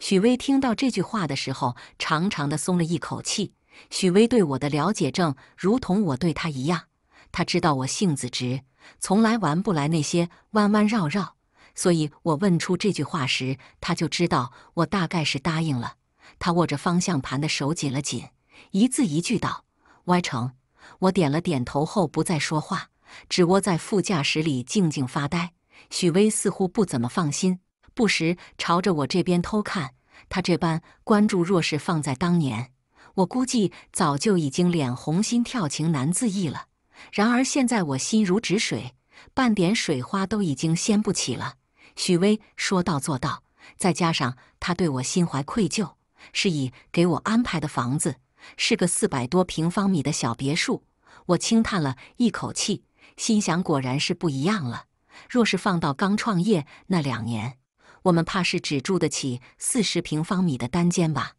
许巍听到这句话的时候，长长的松了一口气。许巍对我的了解，正如同我对他一样，他知道我性子直。从来玩不来那些弯弯绕绕，所以我问出这句话时，他就知道我大概是答应了。他握着方向盘的手紧了紧，一字一句道歪成。”我点了点头后，不再说话，只窝在副驾驶里静静发呆。许巍似乎不怎么放心，不时朝着我这边偷看。他这般关注，若是放在当年，我估计早就已经脸红心跳、情难自抑了。然而现在我心如止水，半点水花都已经掀不起了。许巍说到做到，再加上他对我心怀愧疚，是以给我安排的房子是个四百多平方米的小别墅。我轻叹了一口气，心想果然是不一样了。若是放到刚创业那两年，我们怕是只住得起四十平方米的单间吧。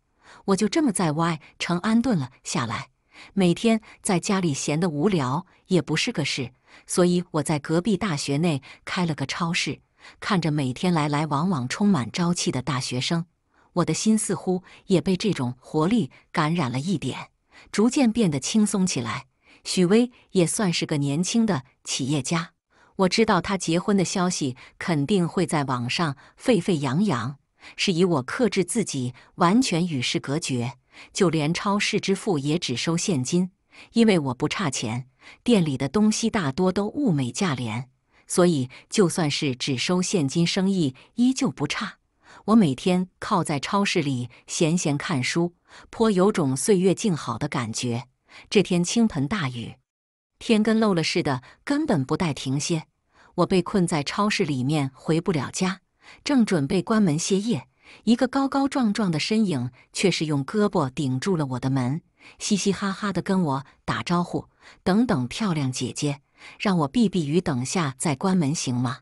我就这么在 Y 城安顿了下来。每天在家里闲得无聊也不是个事，所以我在隔壁大学内开了个超市。看着每天来来往往充满朝气的大学生，我的心似乎也被这种活力感染了一点，逐渐变得轻松起来。许巍也算是个年轻的企业家，我知道他结婚的消息肯定会在网上沸沸扬扬，是以我克制自己，完全与世隔绝。就连超市支付也只收现金，因为我不差钱。店里的东西大多都物美价廉，所以就算是只收现金，生意依旧不差。我每天靠在超市里闲闲看书，颇有种岁月静好的感觉。这天倾盆大雨，天跟漏了似的，根本不带停歇。我被困在超市里面，回不了家，正准备关门歇业。一个高高壮壮的身影，却是用胳膊顶住了我的门，嘻嘻哈哈地跟我打招呼：“等等，漂亮姐姐，让我避避雨，等下再关门行吗？”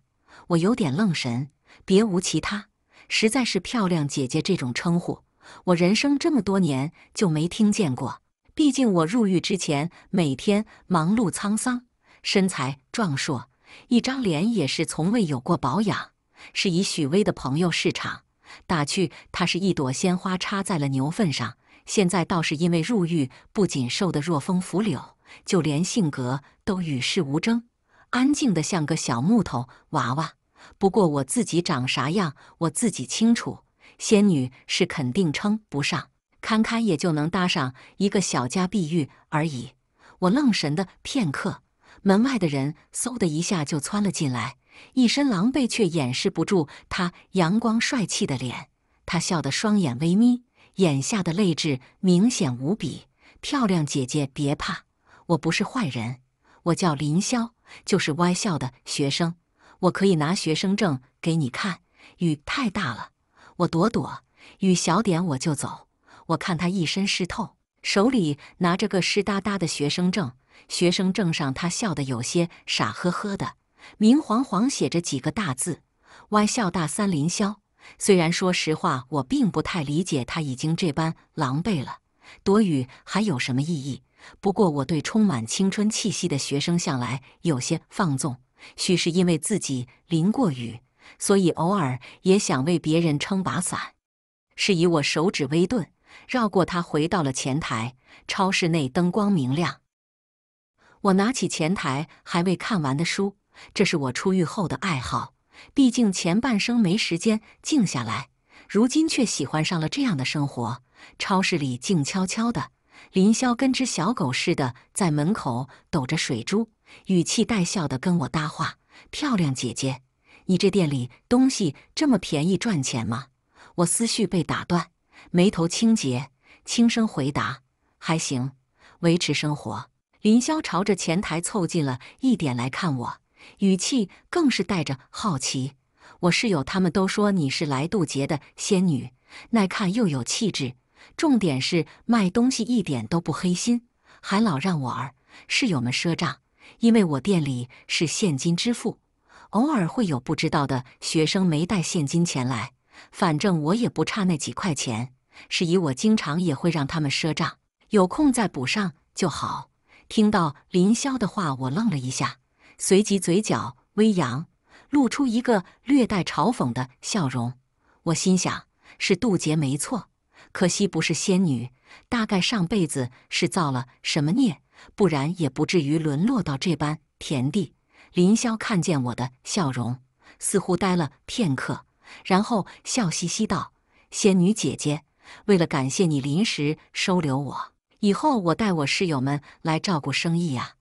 我有点愣神，别无其他，实在是“漂亮姐姐”这种称呼，我人生这么多年就没听见过。毕竟我入狱之前，每天忙碌沧桑，身材壮硕，一张脸也是从未有过保养，是以许巍的朋友市场。打趣他是一朵鲜花插在了牛粪上，现在倒是因为入狱，不仅瘦得若风拂柳，就连性格都与世无争，安静的像个小木头娃娃。不过我自己长啥样，我自己清楚，仙女是肯定称不上，堪堪也就能搭上一个小家碧玉而已。我愣神的片刻，门外的人嗖的一下就窜了进来。一身狼狈却掩饰不住他阳光帅气的脸，他笑得双眼微眯，眼下的泪痣明显无比。漂亮姐姐别怕，我不是坏人，我叫林霄，就是歪校的学生，我可以拿学生证给你看。雨太大了，我躲躲，雨小点我就走。我看他一身湿透，手里拿着个湿哒哒的学生证，学生证上他笑得有些傻呵呵的。明晃晃写着几个大字：“歪校大三林霄。”虽然说实话，我并不太理解。他已经这般狼狈了，躲雨还有什么意义？不过我对充满青春气息的学生向来有些放纵，许是因为自己淋过雨，所以偶尔也想为别人撑把伞。是以我手指微顿，绕过他，回到了前台。超市内灯光明亮，我拿起前台还未看完的书。这是我出狱后的爱好，毕竟前半生没时间静下来，如今却喜欢上了这样的生活。超市里静悄悄的，林萧跟只小狗似的在门口抖着水珠，语气带笑的跟我搭话：“漂亮姐姐，你这店里东西这么便宜，赚钱吗？”我思绪被打断，眉头轻结，轻声回答：“还行，维持生活。”林萧朝着前台凑近了一点来看我。语气更是带着好奇。我室友他们都说你是来渡劫的仙女，耐看又有气质，重点是卖东西一点都不黑心，还老让我儿室友们赊账，因为我店里是现金支付，偶尔会有不知道的学生没带现金前来，反正我也不差那几块钱，是以我经常也会让他们赊账，有空再补上就好。听到林霄的话，我愣了一下。随即嘴角微扬，露出一个略带嘲讽的笑容。我心想是渡劫没错，可惜不是仙女。大概上辈子是造了什么孽，不然也不至于沦落到这般田地。林霄看见我的笑容，似乎呆了片刻，然后笑嘻嘻道：“仙女姐姐，为了感谢你临时收留我，以后我带我室友们来照顾生意呀。”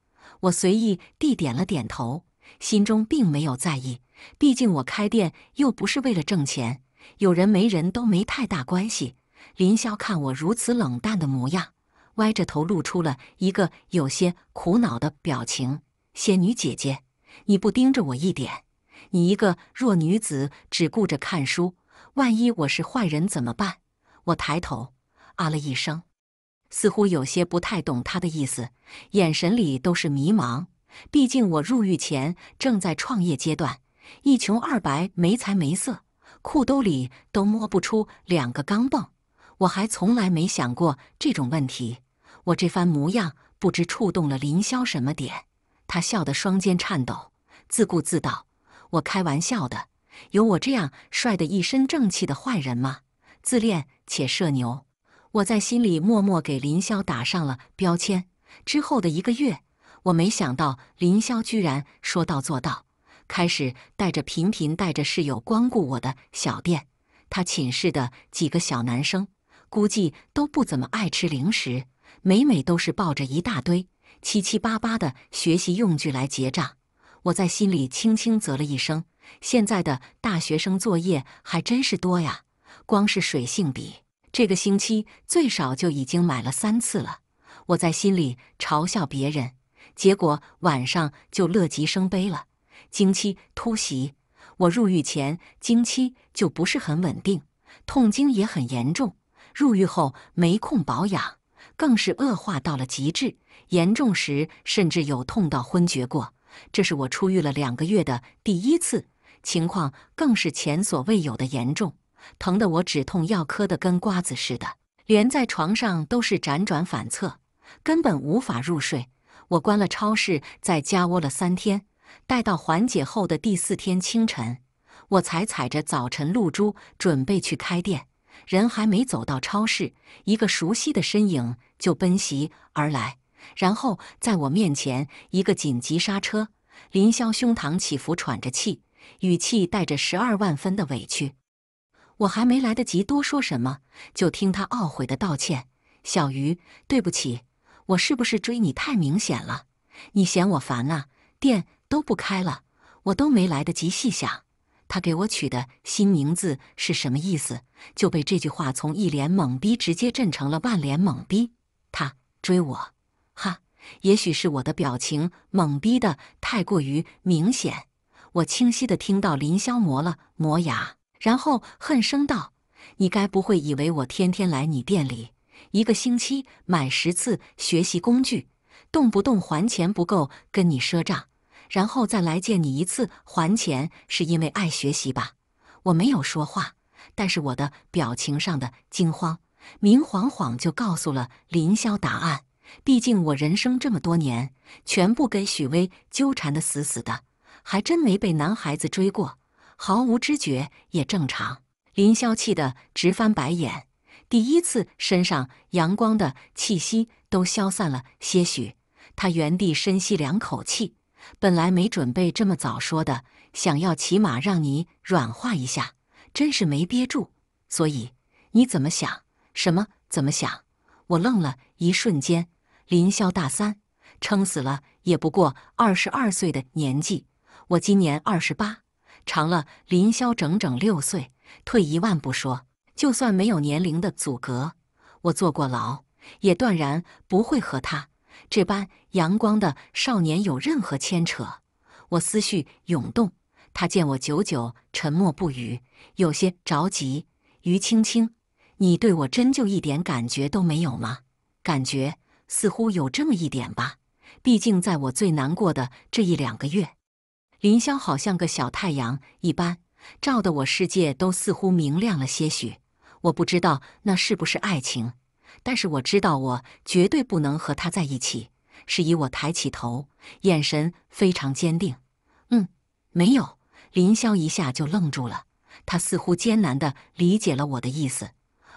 我随意地点了点头，心中并没有在意。毕竟我开店又不是为了挣钱，有人没人都没太大关系。林萧看我如此冷淡的模样，歪着头露出了一个有些苦恼的表情：“仙女姐姐，你不盯着我一点，你一个弱女子只顾着看书，万一我是坏人怎么办？”我抬头，啊了一声。似乎有些不太懂他的意思，眼神里都是迷茫。毕竟我入狱前正在创业阶段，一穷二白，没财没色，裤兜里都摸不出两个钢镚。我还从来没想过这种问题。我这番模样不知触动了林霄什么点，他笑得双肩颤抖，自顾自道：“我开玩笑的，有我这样帅的一身正气的坏人吗？自恋且社牛。”我在心里默默给林萧打上了标签。之后的一个月，我没想到林萧居然说到做到，开始带着频频带着室友光顾我的小店。他寝室的几个小男生估计都不怎么爱吃零食，每每都是抱着一大堆七七八八的学习用具来结账。我在心里轻轻啧了一声：现在的大学生作业还真是多呀，光是水性笔。这个星期最少就已经买了三次了，我在心里嘲笑别人，结果晚上就乐极生悲了。经期突袭，我入狱前经期就不是很稳定，痛经也很严重。入狱后没空保养，更是恶化到了极致，严重时甚至有痛到昏厥过。这是我出狱了两个月的第一次，情况更是前所未有的严重。疼得我止痛药磕得跟瓜子似的，连在床上都是辗转反侧，根本无法入睡。我关了超市，在家窝了三天，待到缓解后的第四天清晨，我才踩着早晨露珠准备去开店。人还没走到超市，一个熟悉的身影就奔袭而来，然后在我面前一个紧急刹车。林萧胸膛起伏，喘着气，语气带着十二万分的委屈。我还没来得及多说什么，就听他懊悔的道歉：“小鱼，对不起，我是不是追你太明显了？你嫌我烦啊？店都不开了，我都没来得及细想，他给我取的新名字是什么意思，就被这句话从一脸懵逼直接震成了万脸懵逼。他追我，哈，也许是我的表情懵逼的太过于明显，我清晰的听到林霄磨了磨牙。”然后恨声道：“你该不会以为我天天来你店里，一个星期买十次学习工具，动不动还钱不够，跟你赊账，然后再来见你一次还钱，是因为爱学习吧？”我没有说话，但是我的表情上的惊慌，明晃晃就告诉了林霄答案。毕竟我人生这么多年，全部跟许巍纠缠的死死的，还真没被男孩子追过。毫无知觉也正常。林霄气得直翻白眼，第一次身上阳光的气息都消散了些许。他原地深吸两口气，本来没准备这么早说的，想要起码让你软化一下，真是没憋住。所以你怎么想？什么？怎么想？我愣了一瞬间。林霄大三，撑死了也不过二十二岁的年纪。我今年二十八。长了林霄整整六岁，退一万步说，就算没有年龄的阻隔，我坐过牢，也断然不会和他这般阳光的少年有任何牵扯。我思绪涌动，他见我久久沉默不语，有些着急：“于青青，你对我真就一点感觉都没有吗？感觉似乎有这么一点吧，毕竟在我最难过的这一两个月。”林萧好像个小太阳一般，照得我世界都似乎明亮了些许。我不知道那是不是爱情，但是我知道我绝对不能和他在一起。是以我抬起头，眼神非常坚定。嗯，没有。林萧一下就愣住了，他似乎艰难地理解了我的意思，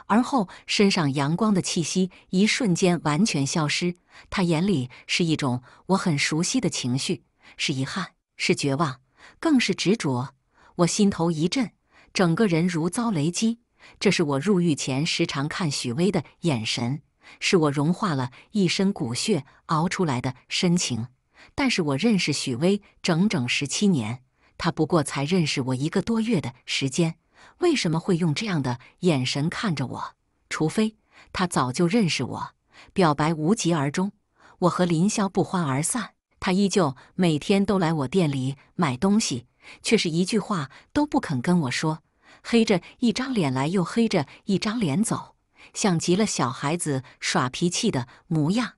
而后身上阳光的气息一瞬间完全消失。他眼里是一种我很熟悉的情绪，是遗憾。是绝望，更是执着。我心头一震，整个人如遭雷击。这是我入狱前时常看许巍的眼神，是我融化了一身骨血熬出来的深情。但是我认识许巍整整十七年，他不过才认识我一个多月的时间，为什么会用这样的眼神看着我？除非他早就认识我。表白无疾而终，我和林萧不欢而散。他依旧每天都来我店里买东西，却是一句话都不肯跟我说，黑着一张脸来，又黑着一张脸走，像极了小孩子耍脾气的模样。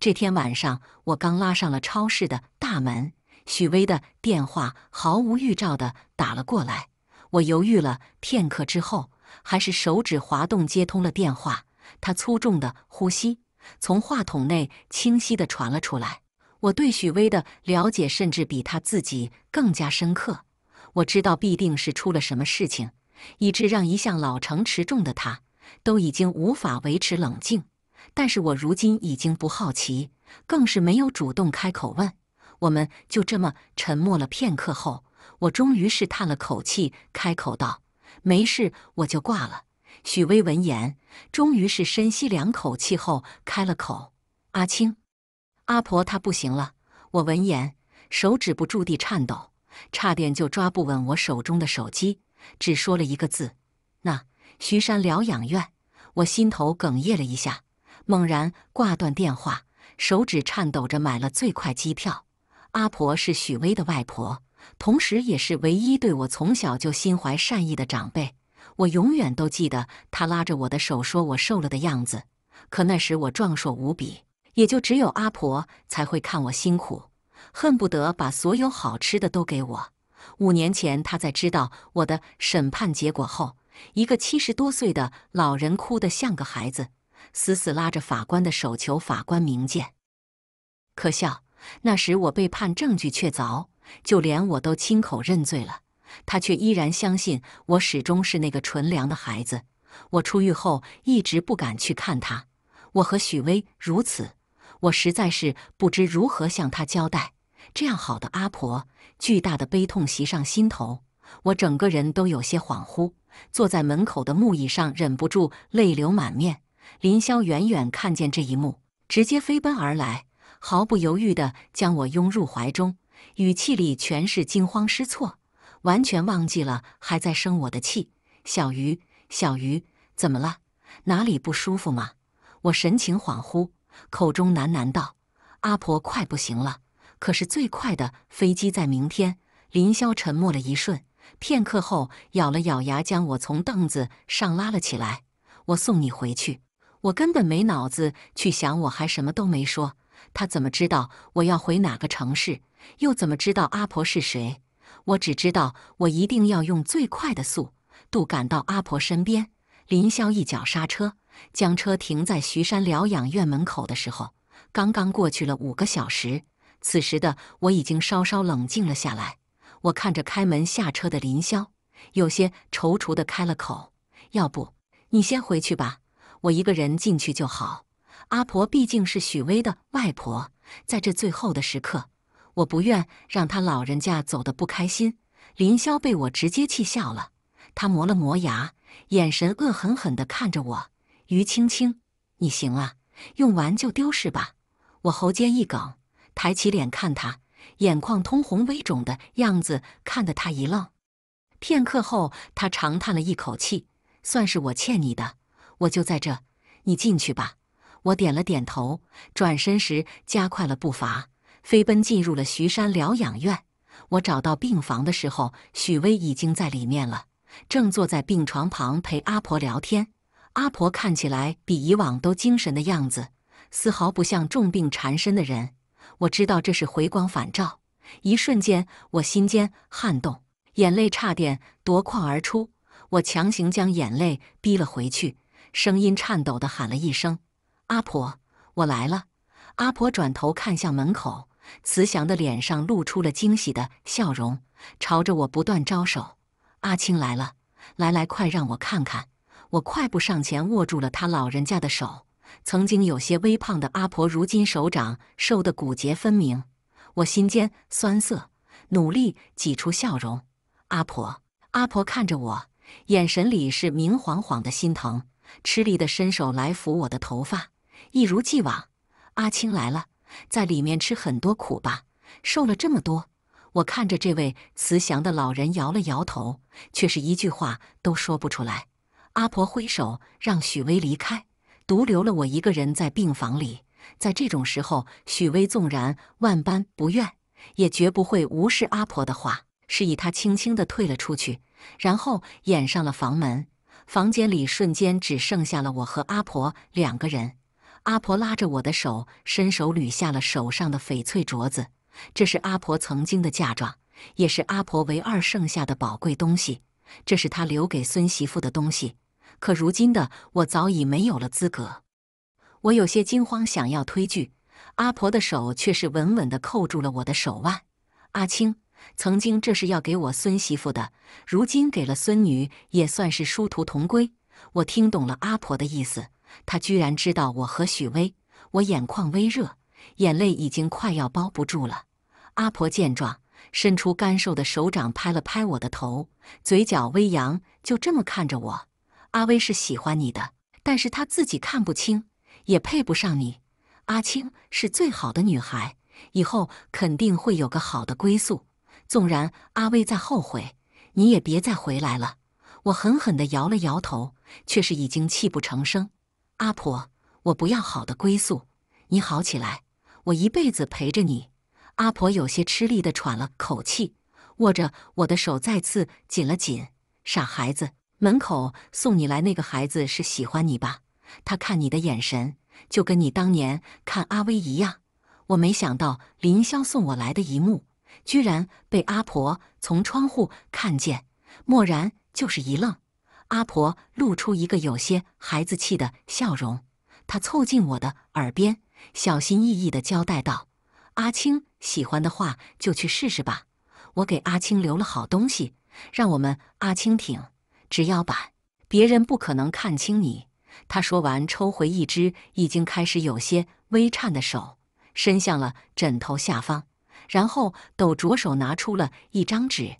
这天晚上，我刚拉上了超市的大门，许巍的电话毫无预兆的打了过来。我犹豫了片刻之后，还是手指滑动接通了电话。他粗重的呼吸从话筒内清晰的传了出来。我对许巍的了解，甚至比他自己更加深刻。我知道必定是出了什么事情，以致让一向老成持重的他都已经无法维持冷静。但是我如今已经不好奇，更是没有主动开口问。我们就这么沉默了片刻后，我终于是叹了口气，开口道：“没事，我就挂了。”许巍闻言，终于是深吸两口气后开了口：“阿青。”阿婆，她不行了。我闻言，手指不住地颤抖，差点就抓不稳我手中的手机，只说了一个字：“那徐山疗养院。”我心头哽咽了一下，猛然挂断电话，手指颤抖着买了最快机票。阿婆是许巍的外婆，同时也是唯一对我从小就心怀善意的长辈。我永远都记得她拉着我的手说我瘦了的样子，可那时我壮硕无比。也就只有阿婆才会看我辛苦，恨不得把所有好吃的都给我。五年前，她在知道我的审判结果后，一个七十多岁的老人哭得像个孩子，死死拉着法官的手求法官明鉴。可笑，那时我被判证据确凿，就连我都亲口认罪了，他却依然相信我始终是那个纯良的孩子。我出狱后一直不敢去看他，我和许巍如此。我实在是不知如何向她交代，这样好的阿婆，巨大的悲痛袭上心头，我整个人都有些恍惚，坐在门口的木椅上，忍不住泪流满面。林萧远远看见这一幕，直接飞奔而来，毫不犹豫地将我拥入怀中，语气里全是惊慌失措，完全忘记了还在生我的气。小鱼，小鱼，怎么了？哪里不舒服吗？我神情恍惚。口中喃喃道：“阿婆快不行了，可是最快的飞机在明天。”林霄沉默了一瞬，片刻后咬了咬牙，将我从凳子上拉了起来：“我送你回去。”我根本没脑子去想，我还什么都没说，他怎么知道我要回哪个城市？又怎么知道阿婆是谁？我只知道，我一定要用最快的速度赶到阿婆身边。林萧一脚刹车，将车停在徐山疗养院门口的时候，刚刚过去了五个小时。此时的我已经稍稍冷静了下来，我看着开门下车的林萧，有些踌躇的开了口：“要不你先回去吧，我一个人进去就好。”阿婆毕竟是许巍的外婆，在这最后的时刻，我不愿让他老人家走得不开心。林萧被我直接气笑了，他磨了磨牙。眼神恶狠狠地看着我，于青青，你行啊，用完就丢是吧？我喉间一梗，抬起脸看他，眼眶通红、微肿的样子，看得他一愣。片刻后，他长叹了一口气，算是我欠你的，我就在这，你进去吧。我点了点头，转身时加快了步伐，飞奔进入了徐山疗养院。我找到病房的时候，许巍已经在里面了。正坐在病床旁陪阿婆聊天，阿婆看起来比以往都精神的样子，丝毫不像重病缠身的人。我知道这是回光返照，一瞬间我心间撼动，眼泪差点夺眶而出。我强行将眼泪逼了回去，声音颤抖地喊了一声：“阿婆，我来了。”阿婆转头看向门口，慈祥的脸上露出了惊喜的笑容，朝着我不断招手。阿青来了，来来，快让我看看！我快步上前，握住了他老人家的手。曾经有些微胖的阿婆，如今手掌瘦得骨节分明。我心间酸涩，努力挤出笑容。阿婆，阿婆看着我，眼神里是明晃晃的心疼，吃力地伸手来抚我的头发，一如既往。阿青来了，在里面吃很多苦吧，受了这么多。我看着这位慈祥的老人摇了摇头，却是一句话都说不出来。阿婆挥手让许巍离开，独留了我一个人在病房里。在这种时候，许巍纵然万般不愿，也绝不会无视阿婆的话，示意他轻轻地退了出去，然后掩上了房门。房间里瞬间只剩下了我和阿婆两个人。阿婆拉着我的手，伸手捋下了手上的翡翠镯子。这是阿婆曾经的嫁妆，也是阿婆唯二剩下的宝贵东西。这是她留给孙媳妇的东西，可如今的我早已没有了资格。我有些惊慌，想要推拒，阿婆的手却是稳稳地扣住了我的手腕。阿青，曾经这是要给我孙媳妇的，如今给了孙女，也算是殊途同归。我听懂了阿婆的意思，她居然知道我和许巍，我眼眶微热。眼泪已经快要包不住了。阿婆见状，伸出干瘦的手掌拍了拍我的头，嘴角微扬，就这么看着我。阿威是喜欢你的，但是他自己看不清，也配不上你。阿青是最好的女孩，以后肯定会有个好的归宿。纵然阿威再后悔，你也别再回来了。我狠狠地摇了摇头，却是已经泣不成声。阿婆，我不要好的归宿，你好起来。我一辈子陪着你，阿婆有些吃力的喘了口气，握着我的手再次紧了紧。傻孩子，门口送你来那个孩子是喜欢你吧？他看你的眼神就跟你当年看阿威一样。我没想到林霄送我来的一幕，居然被阿婆从窗户看见，蓦然就是一愣。阿婆露出一个有些孩子气的笑容，她凑近我的耳边。小心翼翼地交代道：“阿青喜欢的话就去试试吧，我给阿青留了好东西，让我们阿青挺直腰板，别人不可能看清你。”他说完，抽回一只已经开始有些微颤的手，伸向了枕头下方，然后抖着手拿出了一张纸：“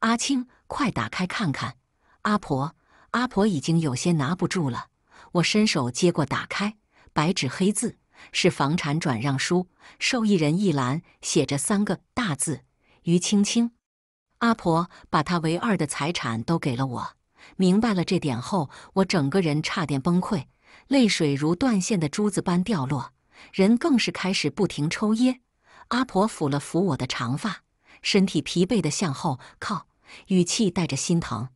阿青，快打开看看。”阿婆，阿婆已经有些拿不住了。我伸手接过，打开，白纸黑字。是房产转让书，受益人一栏写着三个大字：于青青。阿婆把她唯二的财产都给了我。明白了这点后，我整个人差点崩溃，泪水如断线的珠子般掉落，人更是开始不停抽噎。阿婆抚了抚我的长发，身体疲惫的向后靠，语气带着心疼。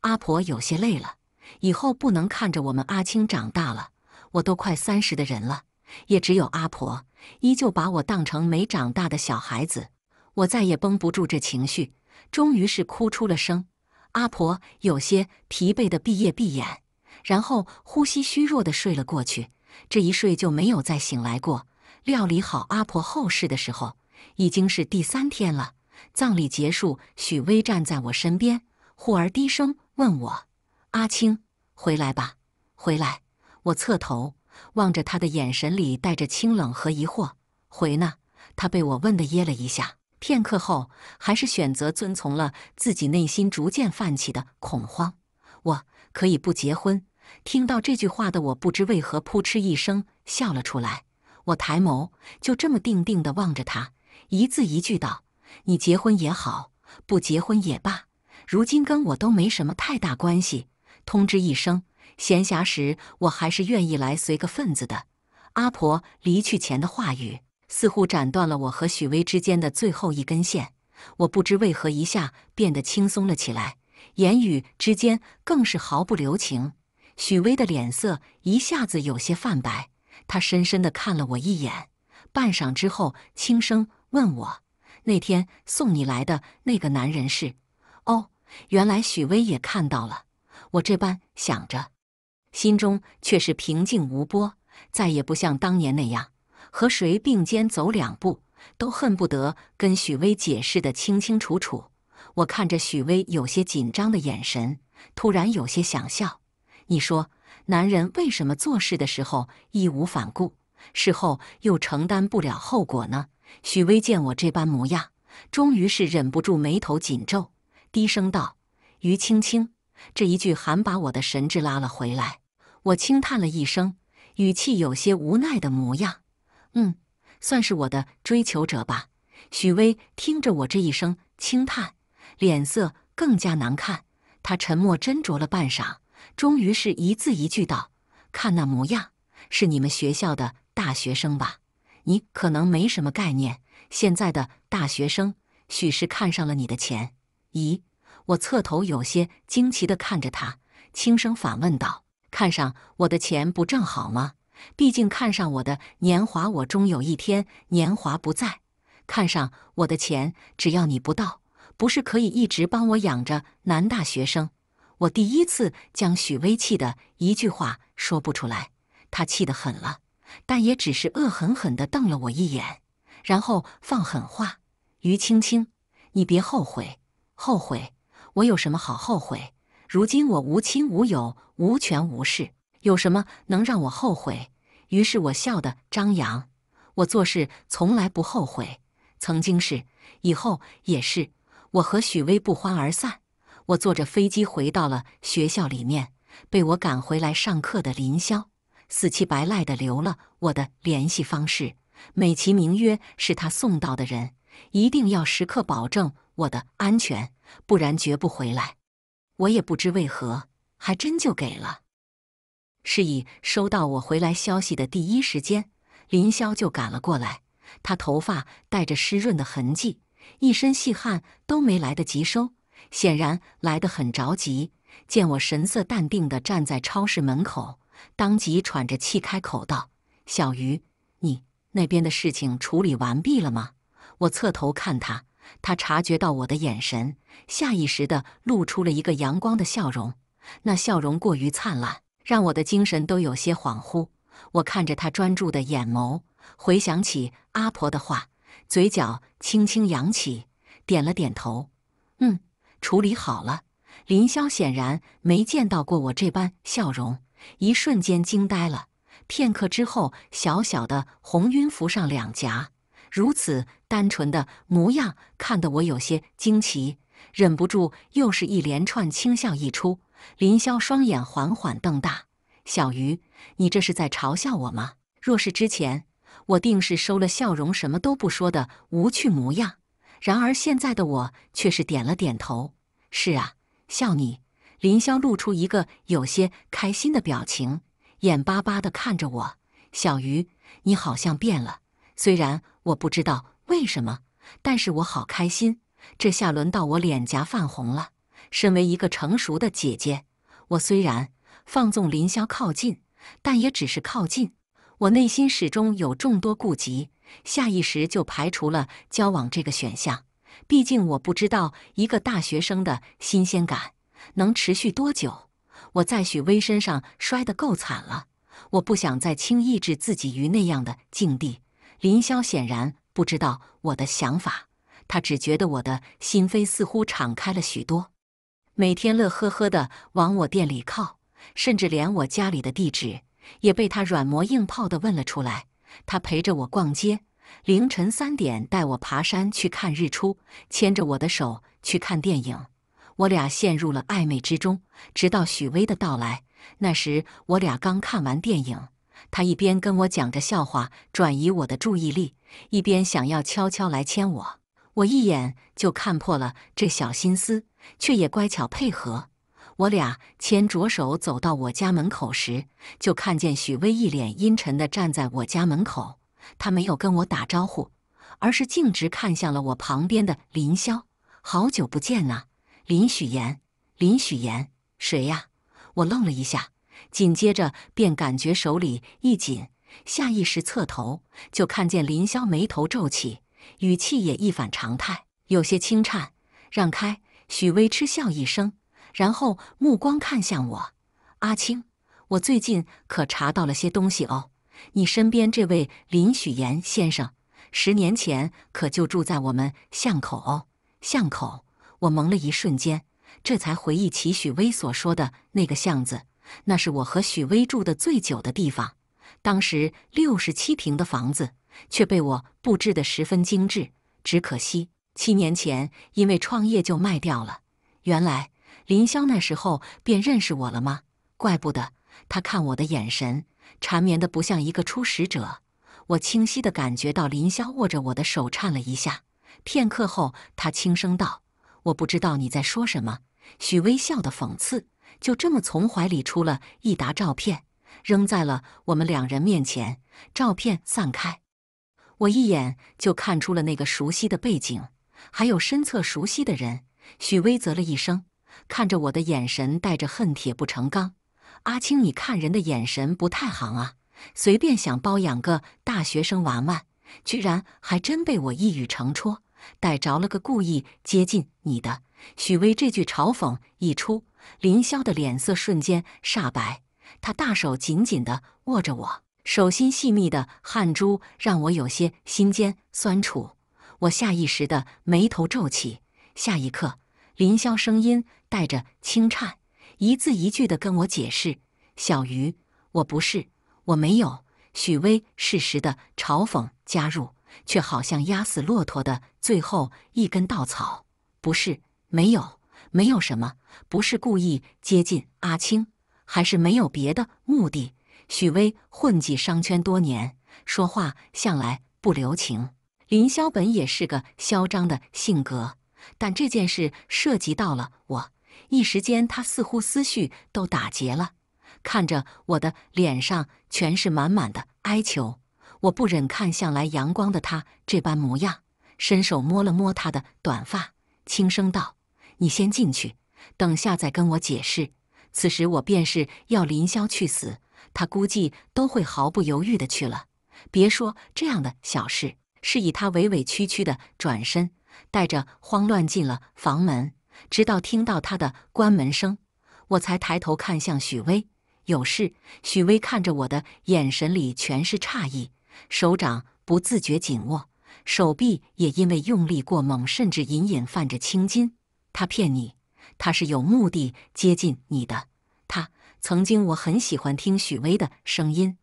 阿婆有些累了，以后不能看着我们阿青长大了，我都快三十的人了。也只有阿婆依旧把我当成没长大的小孩子，我再也绷不住这情绪，终于是哭出了声。阿婆有些疲惫的闭业闭眼，然后呼吸虚弱的睡了过去，这一睡就没有再醒来过。料理好阿婆后事的时候，已经是第三天了。葬礼结束，许巍站在我身边，忽而低声问我：“阿青，回来吧，回来。”我侧头。望着他的眼神里带着清冷和疑惑，回呢？他被我问的噎了一下，片刻后还是选择遵从了自己内心逐渐泛起的恐慌。我可以不结婚。听到这句话的我，不知为何扑哧一声笑了出来。我抬眸，就这么定定地望着他，一字一句道：“你结婚也好，不结婚也罢，如今跟我都没什么太大关系，通知一声。”闲暇时，我还是愿意来随个份子的。阿婆离去前的话语，似乎斩断了我和许巍之间的最后一根线。我不知为何，一下变得轻松了起来，言语之间更是毫不留情。许巍的脸色一下子有些泛白，他深深地看了我一眼，半晌之后，轻声问我：“那天送你来的那个男人是……哦，原来许巍也看到了。”我这般想着。心中却是平静无波，再也不像当年那样，和谁并肩走两步，都恨不得跟许巍解释的清清楚楚。我看着许巍有些紧张的眼神，突然有些想笑。你说，男人为什么做事的时候义无反顾，事后又承担不了后果呢？许巍见我这般模样，终于是忍不住眉头紧皱，低声道：“于青青，这一句喊把我的神智拉了回来。”我轻叹了一声，语气有些无奈的模样。嗯，算是我的追求者吧。许巍听着我这一声轻叹，脸色更加难看。他沉默斟酌了半晌，终于是一字一句道：“看那模样，是你们学校的大学生吧？你可能没什么概念，现在的大学生许是看上了你的钱。”咦？我侧头有些惊奇的看着他，轻声反问道。看上我的钱不正好吗？毕竟看上我的年华，我终有一天年华不在。看上我的钱，只要你不到，不是可以一直帮我养着男大学生？我第一次将许巍气的一句话说不出来，他气得狠了，但也只是恶狠狠地瞪了我一眼，然后放狠话：“于青青，你别后悔，后悔我有什么好后悔？”如今我无亲无友，无权无势，有什么能让我后悔？于是我笑得张扬。我做事从来不后悔，曾经是，以后也是。我和许巍不欢而散。我坐着飞机回到了学校里面，被我赶回来上课的林萧死乞白赖地留了我的联系方式，美其名曰是他送到的人，一定要时刻保证我的安全，不然绝不回来。我也不知为何，还真就给了。是以收到我回来消息的第一时间，林霄就赶了过来。他头发带着湿润的痕迹，一身细汗都没来得及收，显然来得很着急。见我神色淡定的站在超市门口，当即喘着气开口道：“小鱼，你那边的事情处理完毕了吗？”我侧头看他。他察觉到我的眼神，下意识地露出了一个阳光的笑容。那笑容过于灿烂，让我的精神都有些恍惚。我看着他专注的眼眸，回想起阿婆的话，嘴角轻轻扬起，点了点头：“嗯，处理好了。”林萧显然没见到过我这般笑容，一瞬间惊呆了。片刻之后，小小的红晕浮上两颊。如此单纯的模样，看得我有些惊奇，忍不住又是一连串轻笑一出。林霄双眼缓缓瞪大：“小鱼，你这是在嘲笑我吗？”若是之前，我定是收了笑容，什么都不说的无趣模样。然而现在的我却是点了点头：“是啊，笑你。”林霄露出一个有些开心的表情，眼巴巴的看着我：“小鱼，你好像变了，虽然……”我不知道为什么，但是我好开心。这下轮到我脸颊泛红了。身为一个成熟的姐姐，我虽然放纵林霄靠近，但也只是靠近。我内心始终有众多顾及，下意识就排除了交往这个选项。毕竟我不知道一个大学生的新鲜感能持续多久。我在许巍身上摔得够惨了，我不想再轻易置自己于那样的境地。林萧显然不知道我的想法，他只觉得我的心扉似乎敞开了许多。每天乐呵呵的往我店里靠，甚至连我家里的地址也被他软磨硬泡的问了出来。他陪着我逛街，凌晨三点带我爬山去看日出，牵着我的手去看电影。我俩陷入了暧昧之中，直到许巍的到来。那时我俩刚看完电影。他一边跟我讲着笑话，转移我的注意力，一边想要悄悄来牵我。我一眼就看破了这小心思，却也乖巧配合。我俩牵着手走到我家门口时，就看见许巍一脸阴沉地站在我家门口。他没有跟我打招呼，而是径直看向了我旁边的林萧。好久不见呐，林许言，林许言，谁呀？我愣了一下。紧接着便感觉手里一紧，下意识侧头，就看见林萧眉头皱起，语气也一反常态，有些轻颤。让开！许巍嗤笑一声，然后目光看向我：“阿青，我最近可查到了些东西哦。你身边这位林许言先生，十年前可就住在我们巷口哦。”巷口，我蒙了一瞬间，这才回忆起许巍所说的那个巷子。那是我和许巍住的最久的地方，当时六十七平的房子却被我布置得十分精致，只可惜七年前因为创业就卖掉了。原来林萧那时候便认识我了吗？怪不得他看我的眼神缠绵的不像一个初识者。我清晰的感觉到林萧握着我的手颤了一下，片刻后他轻声道：“我不知道你在说什么。”许巍笑的讽刺。就这么从怀里出了一沓照片，扔在了我们两人面前。照片散开，我一眼就看出了那个熟悉的背景，还有身侧熟悉的人。许巍啧了一声，看着我的眼神带着恨铁不成钢。阿青，你看人的眼神不太行啊，随便想包养个大学生玩玩，居然还真被我一语成戳，逮着了个故意接近你的。许巍这句嘲讽一出。林萧的脸色瞬间煞白，他大手紧紧的握着我，手心细密的汗珠让我有些心尖酸楚。我下意识的眉头皱起，下一刻，林萧声音带着轻颤，一字一句的跟我解释：“小鱼，我不是，我没有。”许巍适时的嘲讽加入，却好像压死骆驼的最后一根稻草，“不是，没有。”没有什么，不是故意接近阿青，还是没有别的目的。许巍混迹商圈多年，说话向来不留情。林萧本也是个嚣张的性格，但这件事涉及到了我，一时间他似乎思绪都打结了，看着我的脸上全是满满的哀求。我不忍看，向来阳光的他这般模样，伸手摸了摸他的短发，轻声道。你先进去，等下再跟我解释。此时我便是要林霄去死，他估计都会毫不犹豫的去了。别说这样的小事，是以他委委屈屈的转身，带着慌乱进了房门。直到听到他的关门声，我才抬头看向许巍。有事？许巍看着我的眼神里全是诧异，手掌不自觉紧握，手臂也因为用力过猛，甚至隐隐泛着青筋。他骗你，他是有目的接近你的。他曾经我很喜欢听许巍的声音，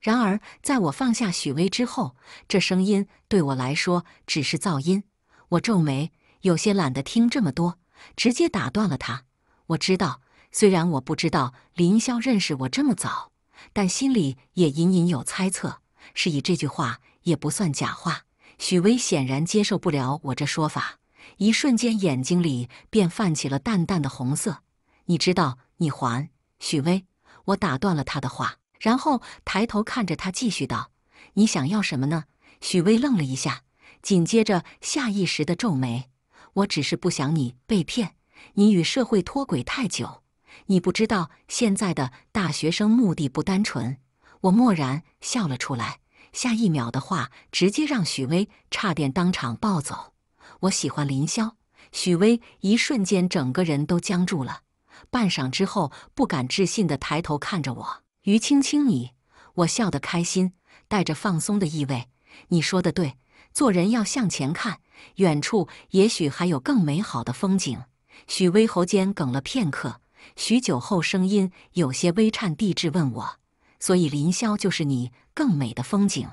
然而在我放下许巍之后，这声音对我来说只是噪音。我皱眉，有些懒得听这么多，直接打断了他。我知道，虽然我不知道林霄认识我这么早，但心里也隐隐有猜测，是以这句话也不算假话。许巍显然接受不了我这说法。一瞬间，眼睛里便泛起了淡淡的红色。你知道，你还许巍？我打断了他的话，然后抬头看着他，继续道：“你想要什么呢？”许巍愣了一下，紧接着下意识的皱眉。我只是不想你被骗，你与社会脱轨太久，你不知道现在的大学生目的不单纯。我蓦然笑了出来，下一秒的话直接让许巍差点当场暴走。我喜欢林萧，许巍一瞬间整个人都僵住了，半晌之后不敢置信地抬头看着我。于青青，你，我笑得开心，带着放松的意味。你说的对，做人要向前看，远处也许还有更美好的风景。许巍喉间哽了片刻，许久后声音有些微颤地质问我：所以林萧就是你更美的风景？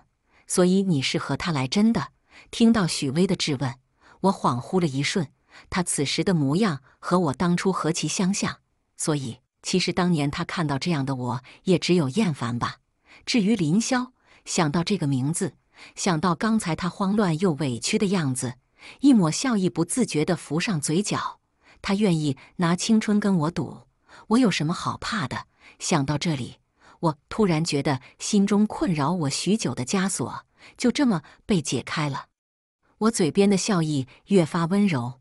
所以你是和他来真的？听到许巍的质问。我恍惚了一瞬，他此时的模样和我当初何其相像，所以其实当年他看到这样的我也只有厌烦吧。至于林萧，想到这个名字，想到刚才他慌乱又委屈的样子，一抹笑意不自觉地浮上嘴角。他愿意拿青春跟我赌，我有什么好怕的？想到这里，我突然觉得心中困扰我许久的枷锁就这么被解开了。我嘴边的笑意越发温柔，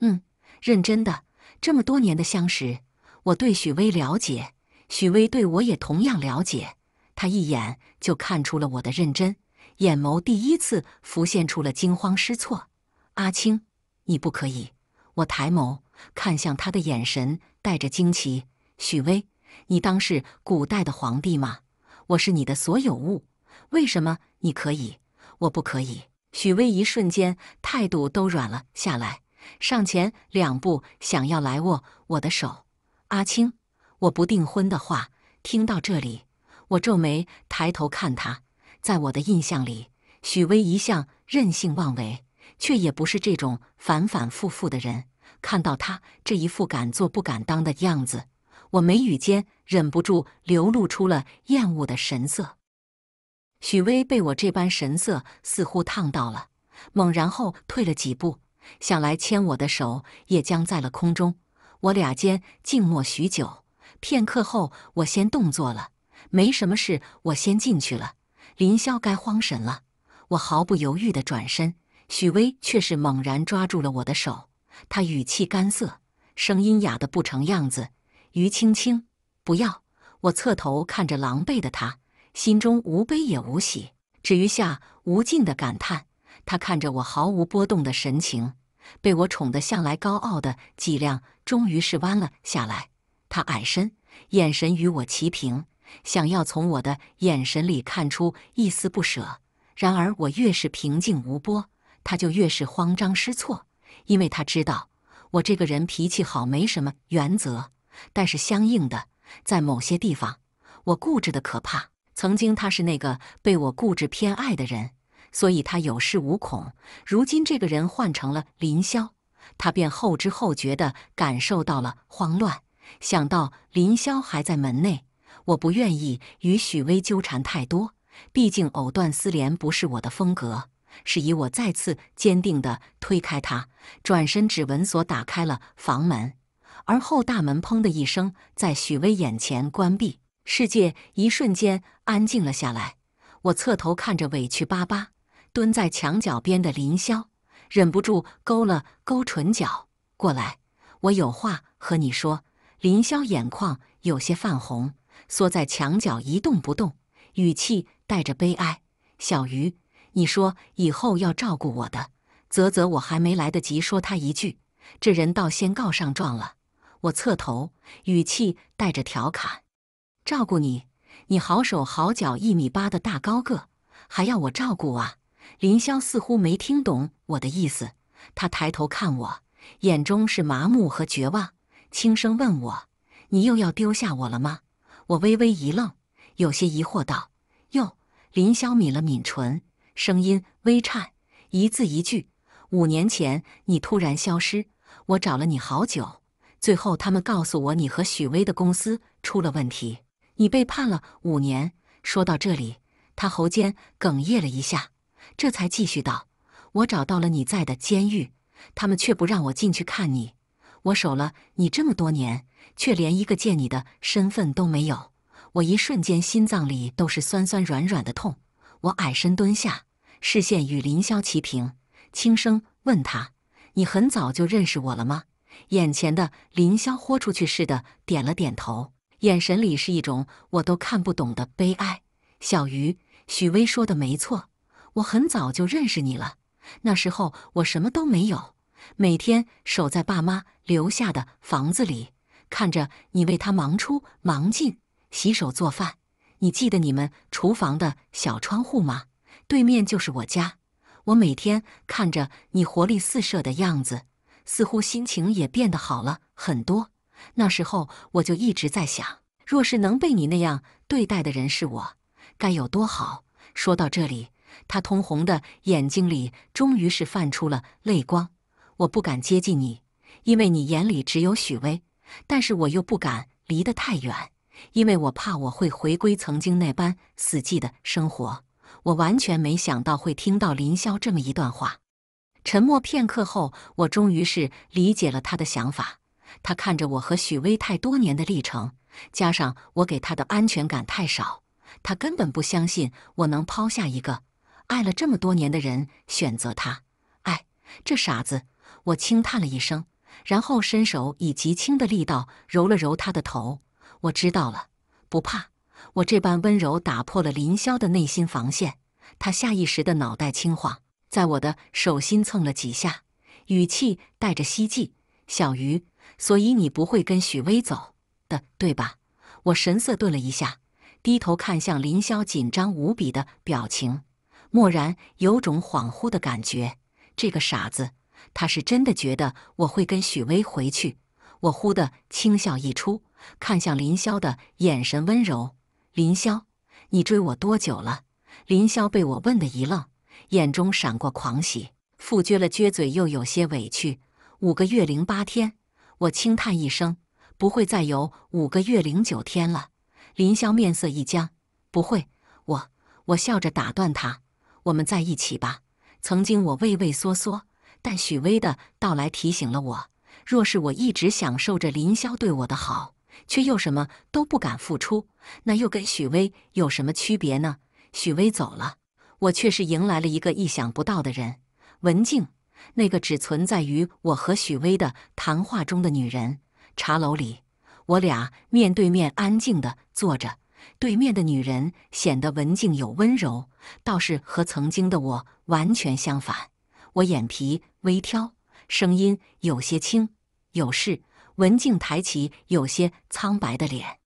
嗯，认真的。这么多年的相识，我对许巍了解，许巍对我也同样了解。他一眼就看出了我的认真，眼眸第一次浮现出了惊慌失措。阿青，你不可以！我抬眸看向他的眼神带着惊奇。许巍，你当是古代的皇帝吗？我是你的所有物，为什么你可以，我不可以？许巍一瞬间态度都软了下来，上前两步想要来握我的手。阿青，我不订婚的话。听到这里，我皱眉抬头看他。在我的印象里，许巍一向任性妄为，却也不是这种反反复复的人。看到他这一副敢做不敢当的样子，我眉宇间忍不住流露出了厌恶的神色。许巍被我这般神色似乎烫到了，猛然后退了几步，想来牵我的手也僵在了空中。我俩间静默许久，片刻后，我先动作了，没什么事，我先进去了。林萧该慌神了，我毫不犹豫地转身，许巍却是猛然抓住了我的手，他语气干涩，声音哑得不成样子：“于青青，不要！”我侧头看着狼狈的他。心中无悲也无喜，只余下无尽的感叹。他看着我毫无波动的神情，被我宠得向来高傲的脊梁终于是弯了下来。他矮身，眼神与我齐平，想要从我的眼神里看出一丝不舍。然而我越是平静无波，他就越是慌张失措，因为他知道我这个人脾气好，没什么原则，但是相应的，在某些地方，我固执的可怕。曾经他是那个被我固执偏爱的人，所以他有恃无恐。如今这个人换成了林萧，他便后知后觉地感受到了慌乱。想到林萧还在门内，我不愿意与许巍纠缠太多，毕竟藕断丝连不是我的风格。是以我再次坚定地推开他，转身指纹锁打开了房门，而后大门砰的一声在许巍眼前关闭。世界一瞬间安静了下来，我侧头看着委屈巴巴蹲在墙角边的林萧，忍不住勾了勾唇角。过来，我有话和你说。林萧眼眶有些泛红，缩在墙角一动不动，语气带着悲哀。小鱼，你说以后要照顾我的。啧啧，我还没来得及说他一句，这人倒先告上状了。我侧头，语气带着调侃。照顾你，你好手好脚，一米八的大高个，还要我照顾啊？林霄似乎没听懂我的意思，他抬头看我，眼中是麻木和绝望，轻声问我：“你又要丢下我了吗？”我微微一愣，有些疑惑道：“哟。”林霄抿了抿唇，声音微颤，一字一句：“五年前你突然消失，我找了你好久，最后他们告诉我你和许巍的公司出了问题。”你被判了五年。说到这里，他喉间哽咽了一下，这才继续道：“我找到了你在的监狱，他们却不让我进去看你。我守了你这么多年，却连一个见你的身份都没有。我一瞬间心脏里都是酸酸软软的痛。”我矮身蹲下，视线与林霄齐平，轻声问他：“你很早就认识我了吗？”眼前的林霄豁出去似的点了点头。眼神里是一种我都看不懂的悲哀。小鱼，许巍说的没错，我很早就认识你了。那时候我什么都没有，每天守在爸妈留下的房子里，看着你为他忙出忙进，洗手做饭。你记得你们厨房的小窗户吗？对面就是我家。我每天看着你活力四射的样子，似乎心情也变得好了很多。那时候我就一直在想，若是能被你那样对待的人是我，该有多好。说到这里，他通红的眼睛里终于是泛出了泪光。我不敢接近你，因为你眼里只有许巍，但是我又不敢离得太远，因为我怕我会回归曾经那般死寂的生活。我完全没想到会听到林霄这么一段话。沉默片刻后，我终于是理解了他的想法。他看着我和许巍太多年的历程，加上我给他的安全感太少，他根本不相信我能抛下一个爱了这么多年的人选择他。哎，这傻子！我轻叹了一声，然后伸手以极轻的力道揉了揉他的头。我知道了，不怕。我这般温柔打破了林霄的内心防线，他下意识的脑袋轻晃，在我的手心蹭了几下，语气带着希冀：“小鱼。”所以你不会跟许巍走的，对吧？我神色顿了一下，低头看向林萧紧张无比的表情，蓦然有种恍惚的感觉。这个傻子，他是真的觉得我会跟许巍回去。我忽的轻笑一出，看向林萧的眼神温柔。林萧，你追我多久了？林萧被我问得一愣，眼中闪过狂喜，复撅了撅嘴，又有些委屈。五个月零八天。我轻叹一声：“不会再有五个月零九天了。”林萧面色一僵：“不会，我……我笑着打断他：‘我们在一起吧。’曾经我畏畏缩缩，但许巍的到来提醒了我：若是我一直享受着林萧对我的好，却又什么都不敢付出，那又跟许巍有什么区别呢？许巍走了，我却是迎来了一个意想不到的人——文静。”那个只存在于我和许巍的谈话中的女人，茶楼里，我俩面对面安静地坐着。对面的女人显得文静又温柔，倒是和曾经的我完全相反。我眼皮微挑，声音有些轻，有事。文静抬起有些苍白的脸，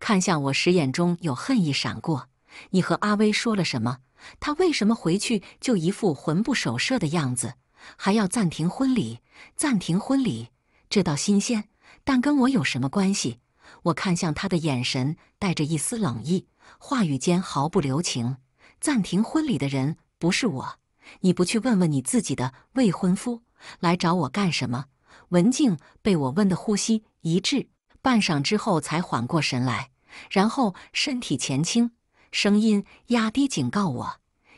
看向我时，眼中有恨意闪过。你和阿威说了什么？他为什么回去就一副魂不守舍的样子？还要暂停婚礼？暂停婚礼？这倒新鲜，但跟我有什么关系？我看向他的眼神带着一丝冷意，话语间毫不留情。暂停婚礼的人不是我，你不去问问你自己的未婚夫，来找我干什么？文静被我问得呼吸一滞，半晌之后才缓过神来，然后身体前倾，声音压低警告我：“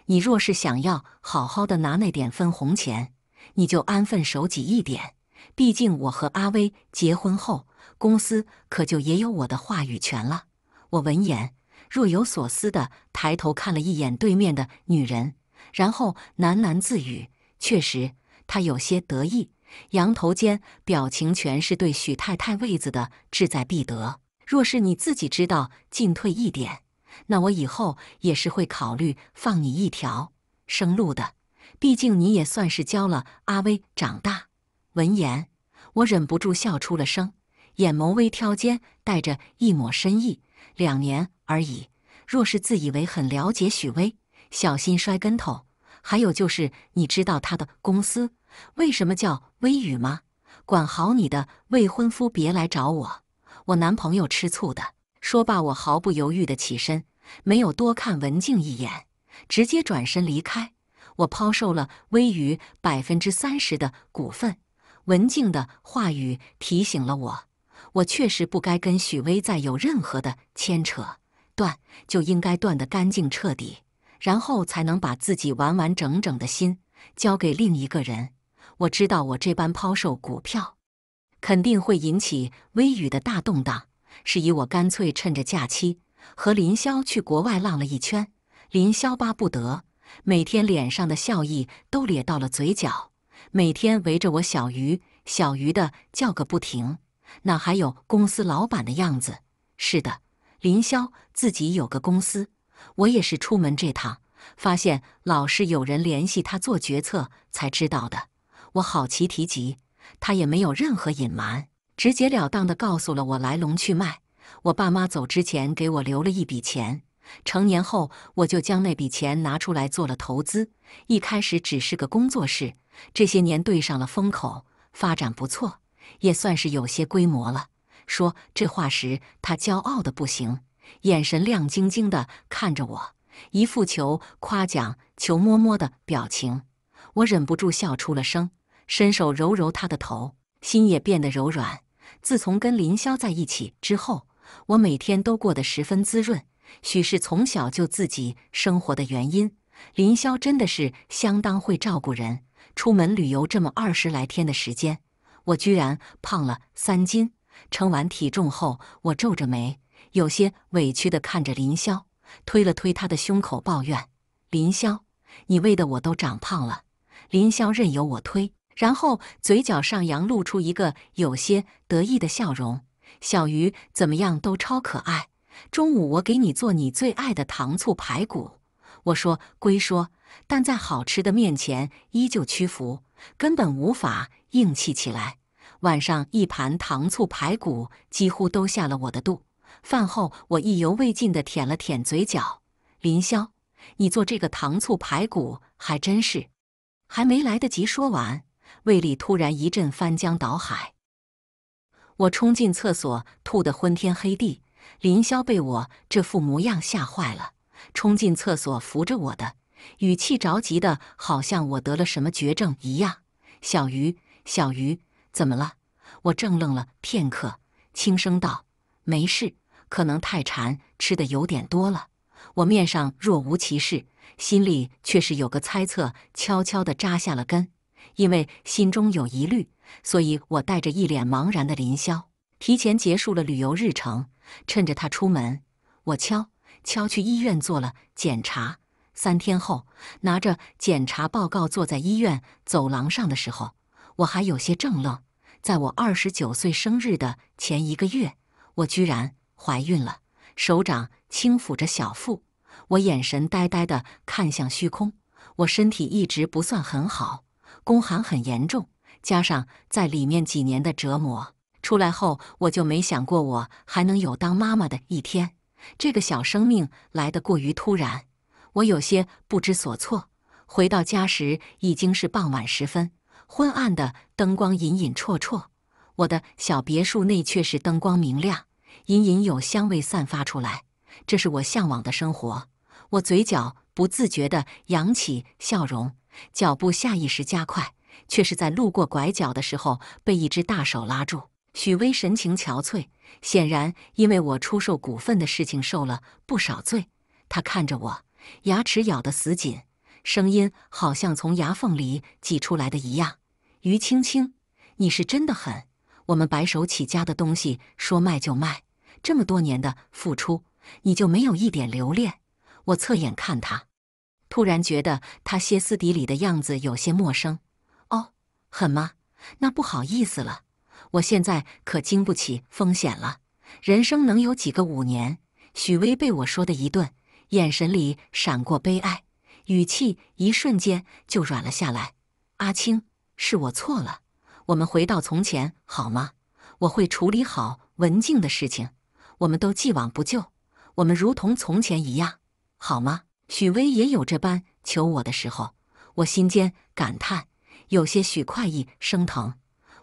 你若是想要好好的拿那点分红钱。”你就安分守己一点，毕竟我和阿威结婚后，公司可就也有我的话语权了。我闻言若有所思的抬头看了一眼对面的女人，然后喃喃自语：“确实，他有些得意，扬头间表情全是对许太太位子的志在必得。若是你自己知道进退一点，那我以后也是会考虑放你一条生路的。”毕竟你也算是教了阿威长大。闻言，我忍不住笑出了声，眼眸微挑间带着一抹深意。两年而已，若是自以为很了解许巍，小心摔跟头。还有就是，你知道他的公司为什么叫微雨吗？管好你的未婚夫，别来找我，我男朋友吃醋的。说罢，我毫不犹豫地起身，没有多看文静一眼，直接转身离开。我抛售了微宇百分之三十的股份，文静的话语提醒了我，我确实不该跟许巍再有任何的牵扯，断就应该断得干净彻底，然后才能把自己完完整整的心交给另一个人。我知道我这般抛售股票，肯定会引起微宇的大动荡，是以我干脆趁着假期和林霄去国外浪了一圈。林霄巴不得。每天脸上的笑意都咧到了嘴角，每天围着我小鱼小鱼的叫个不停，哪还有公司老板的样子？是的，林霄自己有个公司，我也是出门这趟发现老是有人联系他做决策才知道的。我好奇提及，他也没有任何隐瞒，直截了当的告诉了我来龙去脉。我爸妈走之前给我留了一笔钱。成年后，我就将那笔钱拿出来做了投资。一开始只是个工作室，这些年对上了风口，发展不错，也算是有些规模了。说这话时，他骄傲的不行，眼神亮晶晶的看着我，一副求夸奖、求摸摸的表情。我忍不住笑出了声，伸手揉揉他的头，心也变得柔软。自从跟林萧在一起之后，我每天都过得十分滋润。许是从小就自己生活的原因，林萧真的是相当会照顾人。出门旅游这么二十来天的时间，我居然胖了三斤。称完体重后，我皱着眉，有些委屈地看着林萧，推了推他的胸口，抱怨：“林萧，你喂的我都长胖了。”林萧任由我推，然后嘴角上扬，露出一个有些得意的笑容。小鱼怎么样都超可爱。中午我给你做你最爱的糖醋排骨，我说归说，但在好吃的面前依旧屈服，根本无法硬气起来。晚上一盘糖醋排骨几乎都下了我的肚，饭后我意犹未尽的舔了舔嘴角。林萧，你做这个糖醋排骨还真是……还没来得及说完，胃里突然一阵翻江倒海，我冲进厕所，吐得昏天黑地。林萧被我这副模样吓坏了，冲进厕所扶着我的，语气着急的，好像我得了什么绝症一样。小鱼，小鱼，怎么了？我怔愣了片刻，轻声道：“没事，可能太馋，吃的有点多了。”我面上若无其事，心里却是有个猜测，悄悄地扎下了根。因为心中有疑虑，所以我带着一脸茫然的林萧，提前结束了旅游日程。趁着她出门，我悄悄去医院做了检查。三天后，拿着检查报告坐在医院走廊上的时候，我还有些怔愣。在我二十九岁生日的前一个月，我居然怀孕了。手掌轻抚着小腹，我眼神呆呆地看向虚空。我身体一直不算很好，宫寒很严重，加上在里面几年的折磨。出来后，我就没想过我还能有当妈妈的一天。这个小生命来得过于突然，我有些不知所措。回到家时已经是傍晚时分，昏暗的灯光隐隐绰绰。我的小别墅内却是灯光明亮，隐隐有香味散发出来。这是我向往的生活。我嘴角不自觉地扬起笑容，脚步下意识加快，却是在路过拐角的时候被一只大手拉住。许巍神情憔悴，显然因为我出售股份的事情受了不少罪。他看着我，牙齿咬得死紧，声音好像从牙缝里挤出来的一样：“于青青，你是真的狠！我们白手起家的东西，说卖就卖，这么多年的付出，你就没有一点留恋？”我侧眼看他，突然觉得他歇斯底里的样子有些陌生。“哦，狠吗？那不好意思了。”我现在可经不起风险了，人生能有几个五年？许巍被我说的一顿，眼神里闪过悲哀，语气一瞬间就软了下来。阿青，是我错了，我们回到从前好吗？我会处理好文静的事情，我们都既往不咎，我们如同从前一样，好吗？许巍也有这般求我的时候，我心间感叹，有些许快意升腾。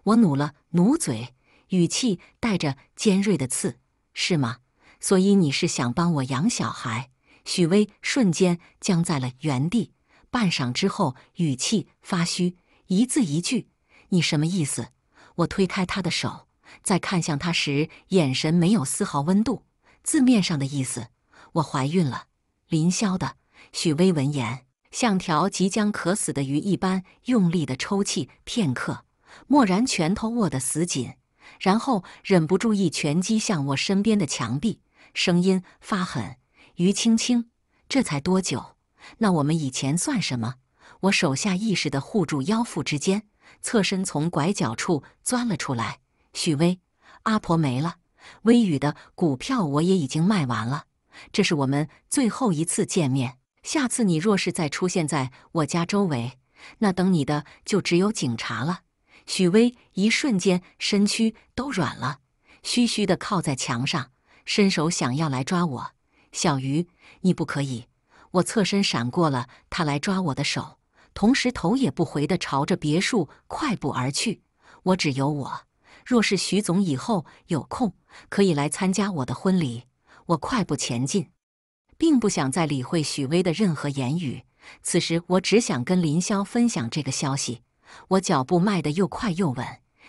我努了努嘴，语气带着尖锐的刺，是吗？所以你是想帮我养小孩？许巍瞬间僵在了原地，半晌之后，语气发虚，一字一句：“你什么意思？”我推开他的手，在看向他时，眼神没有丝毫温度。字面上的意思，我怀孕了。林霄的许巍闻言，像条即将渴死的鱼一般，用力的抽泣片刻。蓦然，拳头握得死紧，然后忍不住一拳击向我身边的墙壁，声音发狠：“于青青，这才多久？那我们以前算什么？”我手下意识地护住腰腹之间，侧身从拐角处钻了出来。许巍，阿婆没了，微雨的股票我也已经卖完了，这是我们最后一次见面。下次你若是再出现在我家周围，那等你的就只有警察了。许巍一瞬间身躯都软了，虚虚的靠在墙上，伸手想要来抓我。小鱼，你不可以！我侧身闪过了他来抓我的手，同时头也不回的朝着别墅快步而去。我只有我。若是许总以后有空，可以来参加我的婚礼。我快步前进，并不想再理会许巍的任何言语。此时我只想跟林萧分享这个消息。我脚步迈得又快又稳，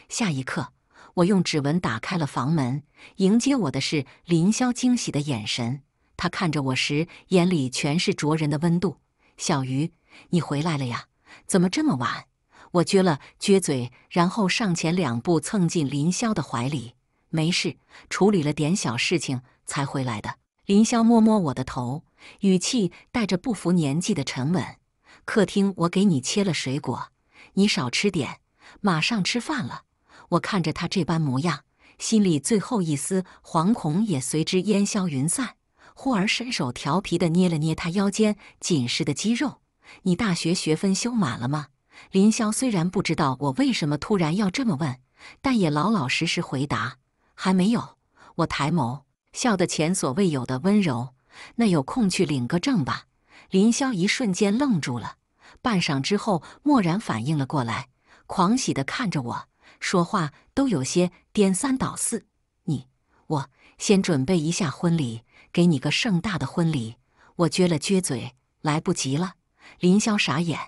下一刻，我用指纹打开了房门。迎接我的是林萧惊喜的眼神，他看着我时，眼里全是灼人的温度。“小鱼，你回来了呀？怎么这么晚？”我撅了撅嘴，然后上前两步，蹭进林萧的怀里。“没事，处理了点小事情才回来的。”林萧摸摸我的头，语气带着不服年纪的沉稳。“客厅，我给你切了水果。”你少吃点，马上吃饭了。我看着他这般模样，心里最后一丝惶恐也随之烟消云散。忽而伸手调皮地捏了捏他腰间紧实的肌肉：“你大学学分修满了吗？”林霄虽然不知道我为什么突然要这么问，但也老老实实回答：“还没有。”我抬眸，笑得前所未有的温柔：“那有空去领个证吧。”林霄一瞬间愣住了。半晌之后，蓦然反应了过来，狂喜地看着我，说话都有些颠三倒四。你我先准备一下婚礼，给你个盛大的婚礼。我撅了撅嘴，来不及了。林霄傻眼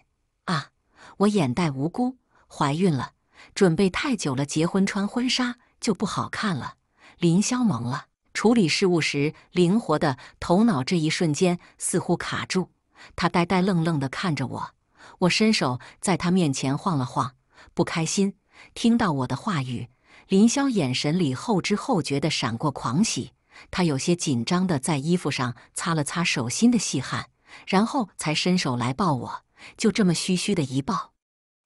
啊！我眼袋无辜，怀孕了，准备太久了，结婚穿婚纱就不好看了。林霄懵了，处理事务时灵活的头脑这一瞬间似乎卡住，他呆呆愣愣地看着我。我伸手在他面前晃了晃，不开心。听到我的话语，林萧眼神里后知后觉的闪过狂喜，他有些紧张的在衣服上擦了擦手心的细汗，然后才伸手来抱我，就这么虚虚的一抱，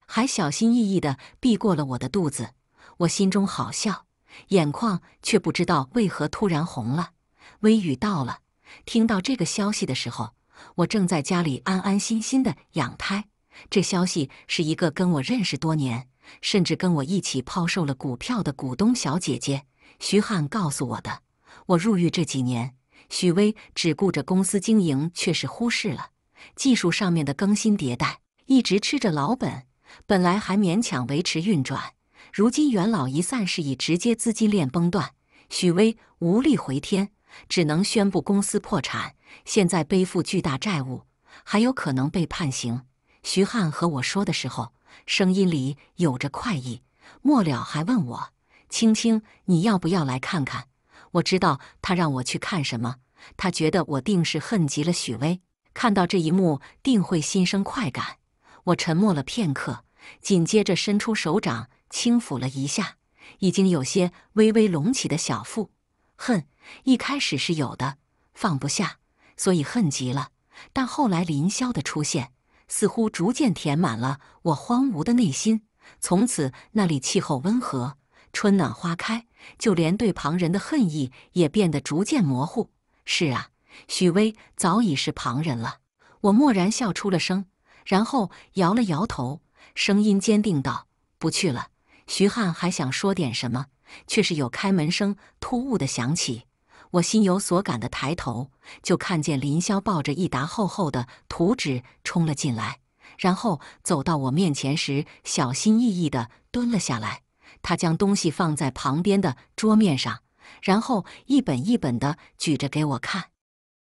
还小心翼翼的避过了我的肚子。我心中好笑，眼眶却不知道为何突然红了。微雨到了，听到这个消息的时候。我正在家里安安心心的养胎。这消息是一个跟我认识多年，甚至跟我一起抛售了股票的股东小姐姐徐汉告诉我的。我入狱这几年，许巍只顾着公司经营，却是忽视了技术上面的更新迭代，一直吃着老本，本来还勉强维持运转。如今元老一散，是以直接资金链崩断，许巍无力回天。只能宣布公司破产，现在背负巨大债务，还有可能被判刑。徐汉和我说的时候，声音里有着快意，末了还问我：“青青，你要不要来看看？”我知道他让我去看什么，他觉得我定是恨极了许巍，看到这一幕定会心生快感。我沉默了片刻，紧接着伸出手掌轻抚了一下已经有些微微隆起的小腹。恨一开始是有的，放不下，所以恨极了。但后来林萧的出现，似乎逐渐填满了我荒芜的内心。从此那里气候温和，春暖花开，就连对旁人的恨意也变得逐渐模糊。是啊，许巍早已是旁人了。我蓦然笑出了声，然后摇了摇头，声音坚定道：“不去了。”徐汉还想说点什么。却是有开门声突兀的响起，我心有所感的抬头，就看见林萧抱着一沓厚厚的图纸冲了进来，然后走到我面前时，小心翼翼的蹲了下来。他将东西放在旁边的桌面上，然后一本一本的举着给我看。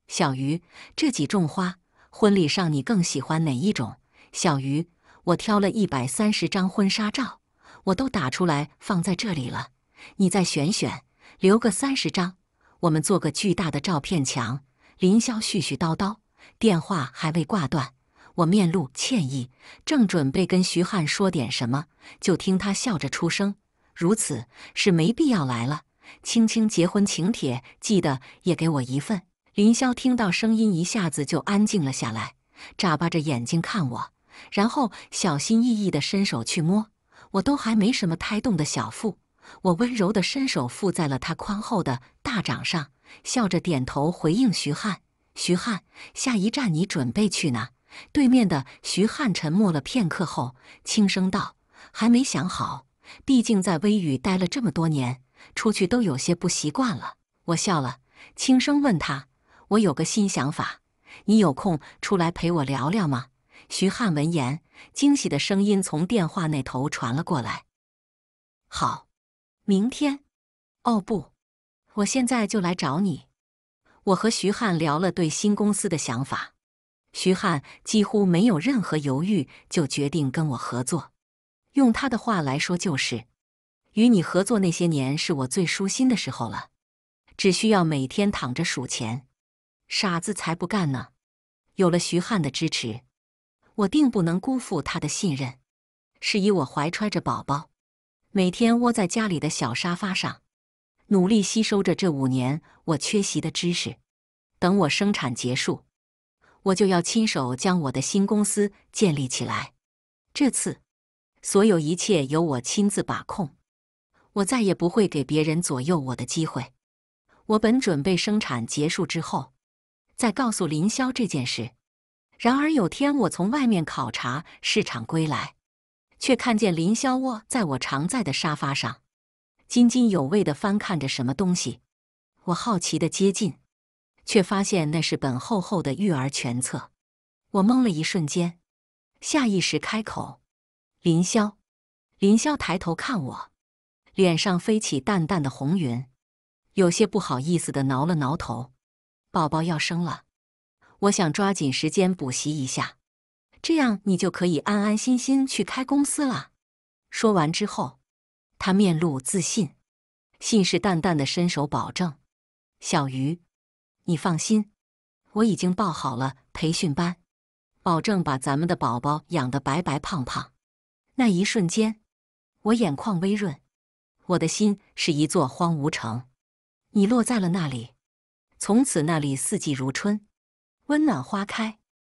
小鱼，这几种花，婚礼上你更喜欢哪一种？小鱼，我挑了一百三十张婚纱照，我都打出来放在这里了。你再选选，留个三十张，我们做个巨大的照片墙。林霄絮絮叨叨，电话还未挂断，我面露歉意，正准备跟徐汉说点什么，就听他笑着出声：“如此是没必要来了。”青青结婚请帖，记得也给我一份。林霄听到声音，一下子就安静了下来，眨巴着眼睛看我，然后小心翼翼地伸手去摸我都还没什么胎动的小腹。我温柔地伸手附在了他宽厚的大掌上，笑着点头回应徐汉。徐汉，下一站你准备去哪？对面的徐汉沉默了片刻后，轻声道：“还没想好，毕竟在微雨待了这么多年，出去都有些不习惯了。”我笑了，轻声问他：“我有个新想法，你有空出来陪我聊聊吗？”徐汉闻言，惊喜的声音从电话那头传了过来：“好。”明天，哦不，我现在就来找你。我和徐汉聊了对新公司的想法，徐汉几乎没有任何犹豫就决定跟我合作。用他的话来说就是，与你合作那些年是我最舒心的时候了。只需要每天躺着数钱，傻子才不干呢。有了徐汉的支持，我定不能辜负他的信任，是以我怀揣着宝宝。每天窝在家里的小沙发上，努力吸收着这五年我缺席的知识。等我生产结束，我就要亲手将我的新公司建立起来。这次，所有一切由我亲自把控。我再也不会给别人左右我的机会。我本准备生产结束之后再告诉林霄这件事，然而有天我从外面考察市场归来。却看见林霄卧在我常在的沙发上，津津有味的翻看着什么东西。我好奇的接近，却发现那是本厚厚的育儿全册。我懵了一瞬间，下意识开口：“林霄。”林霄抬头看我，脸上飞起淡淡的红云，有些不好意思的挠了挠头：“宝宝要生了，我想抓紧时间补习一下。”这样你就可以安安心心去开公司了。说完之后，他面露自信，信誓旦旦的伸手保证：“小鱼，你放心，我已经报好了培训班，保证把咱们的宝宝养得白白胖胖。”那一瞬间，我眼眶微润，我的心是一座荒芜城，你落在了那里，从此那里四季如春，温暖花开。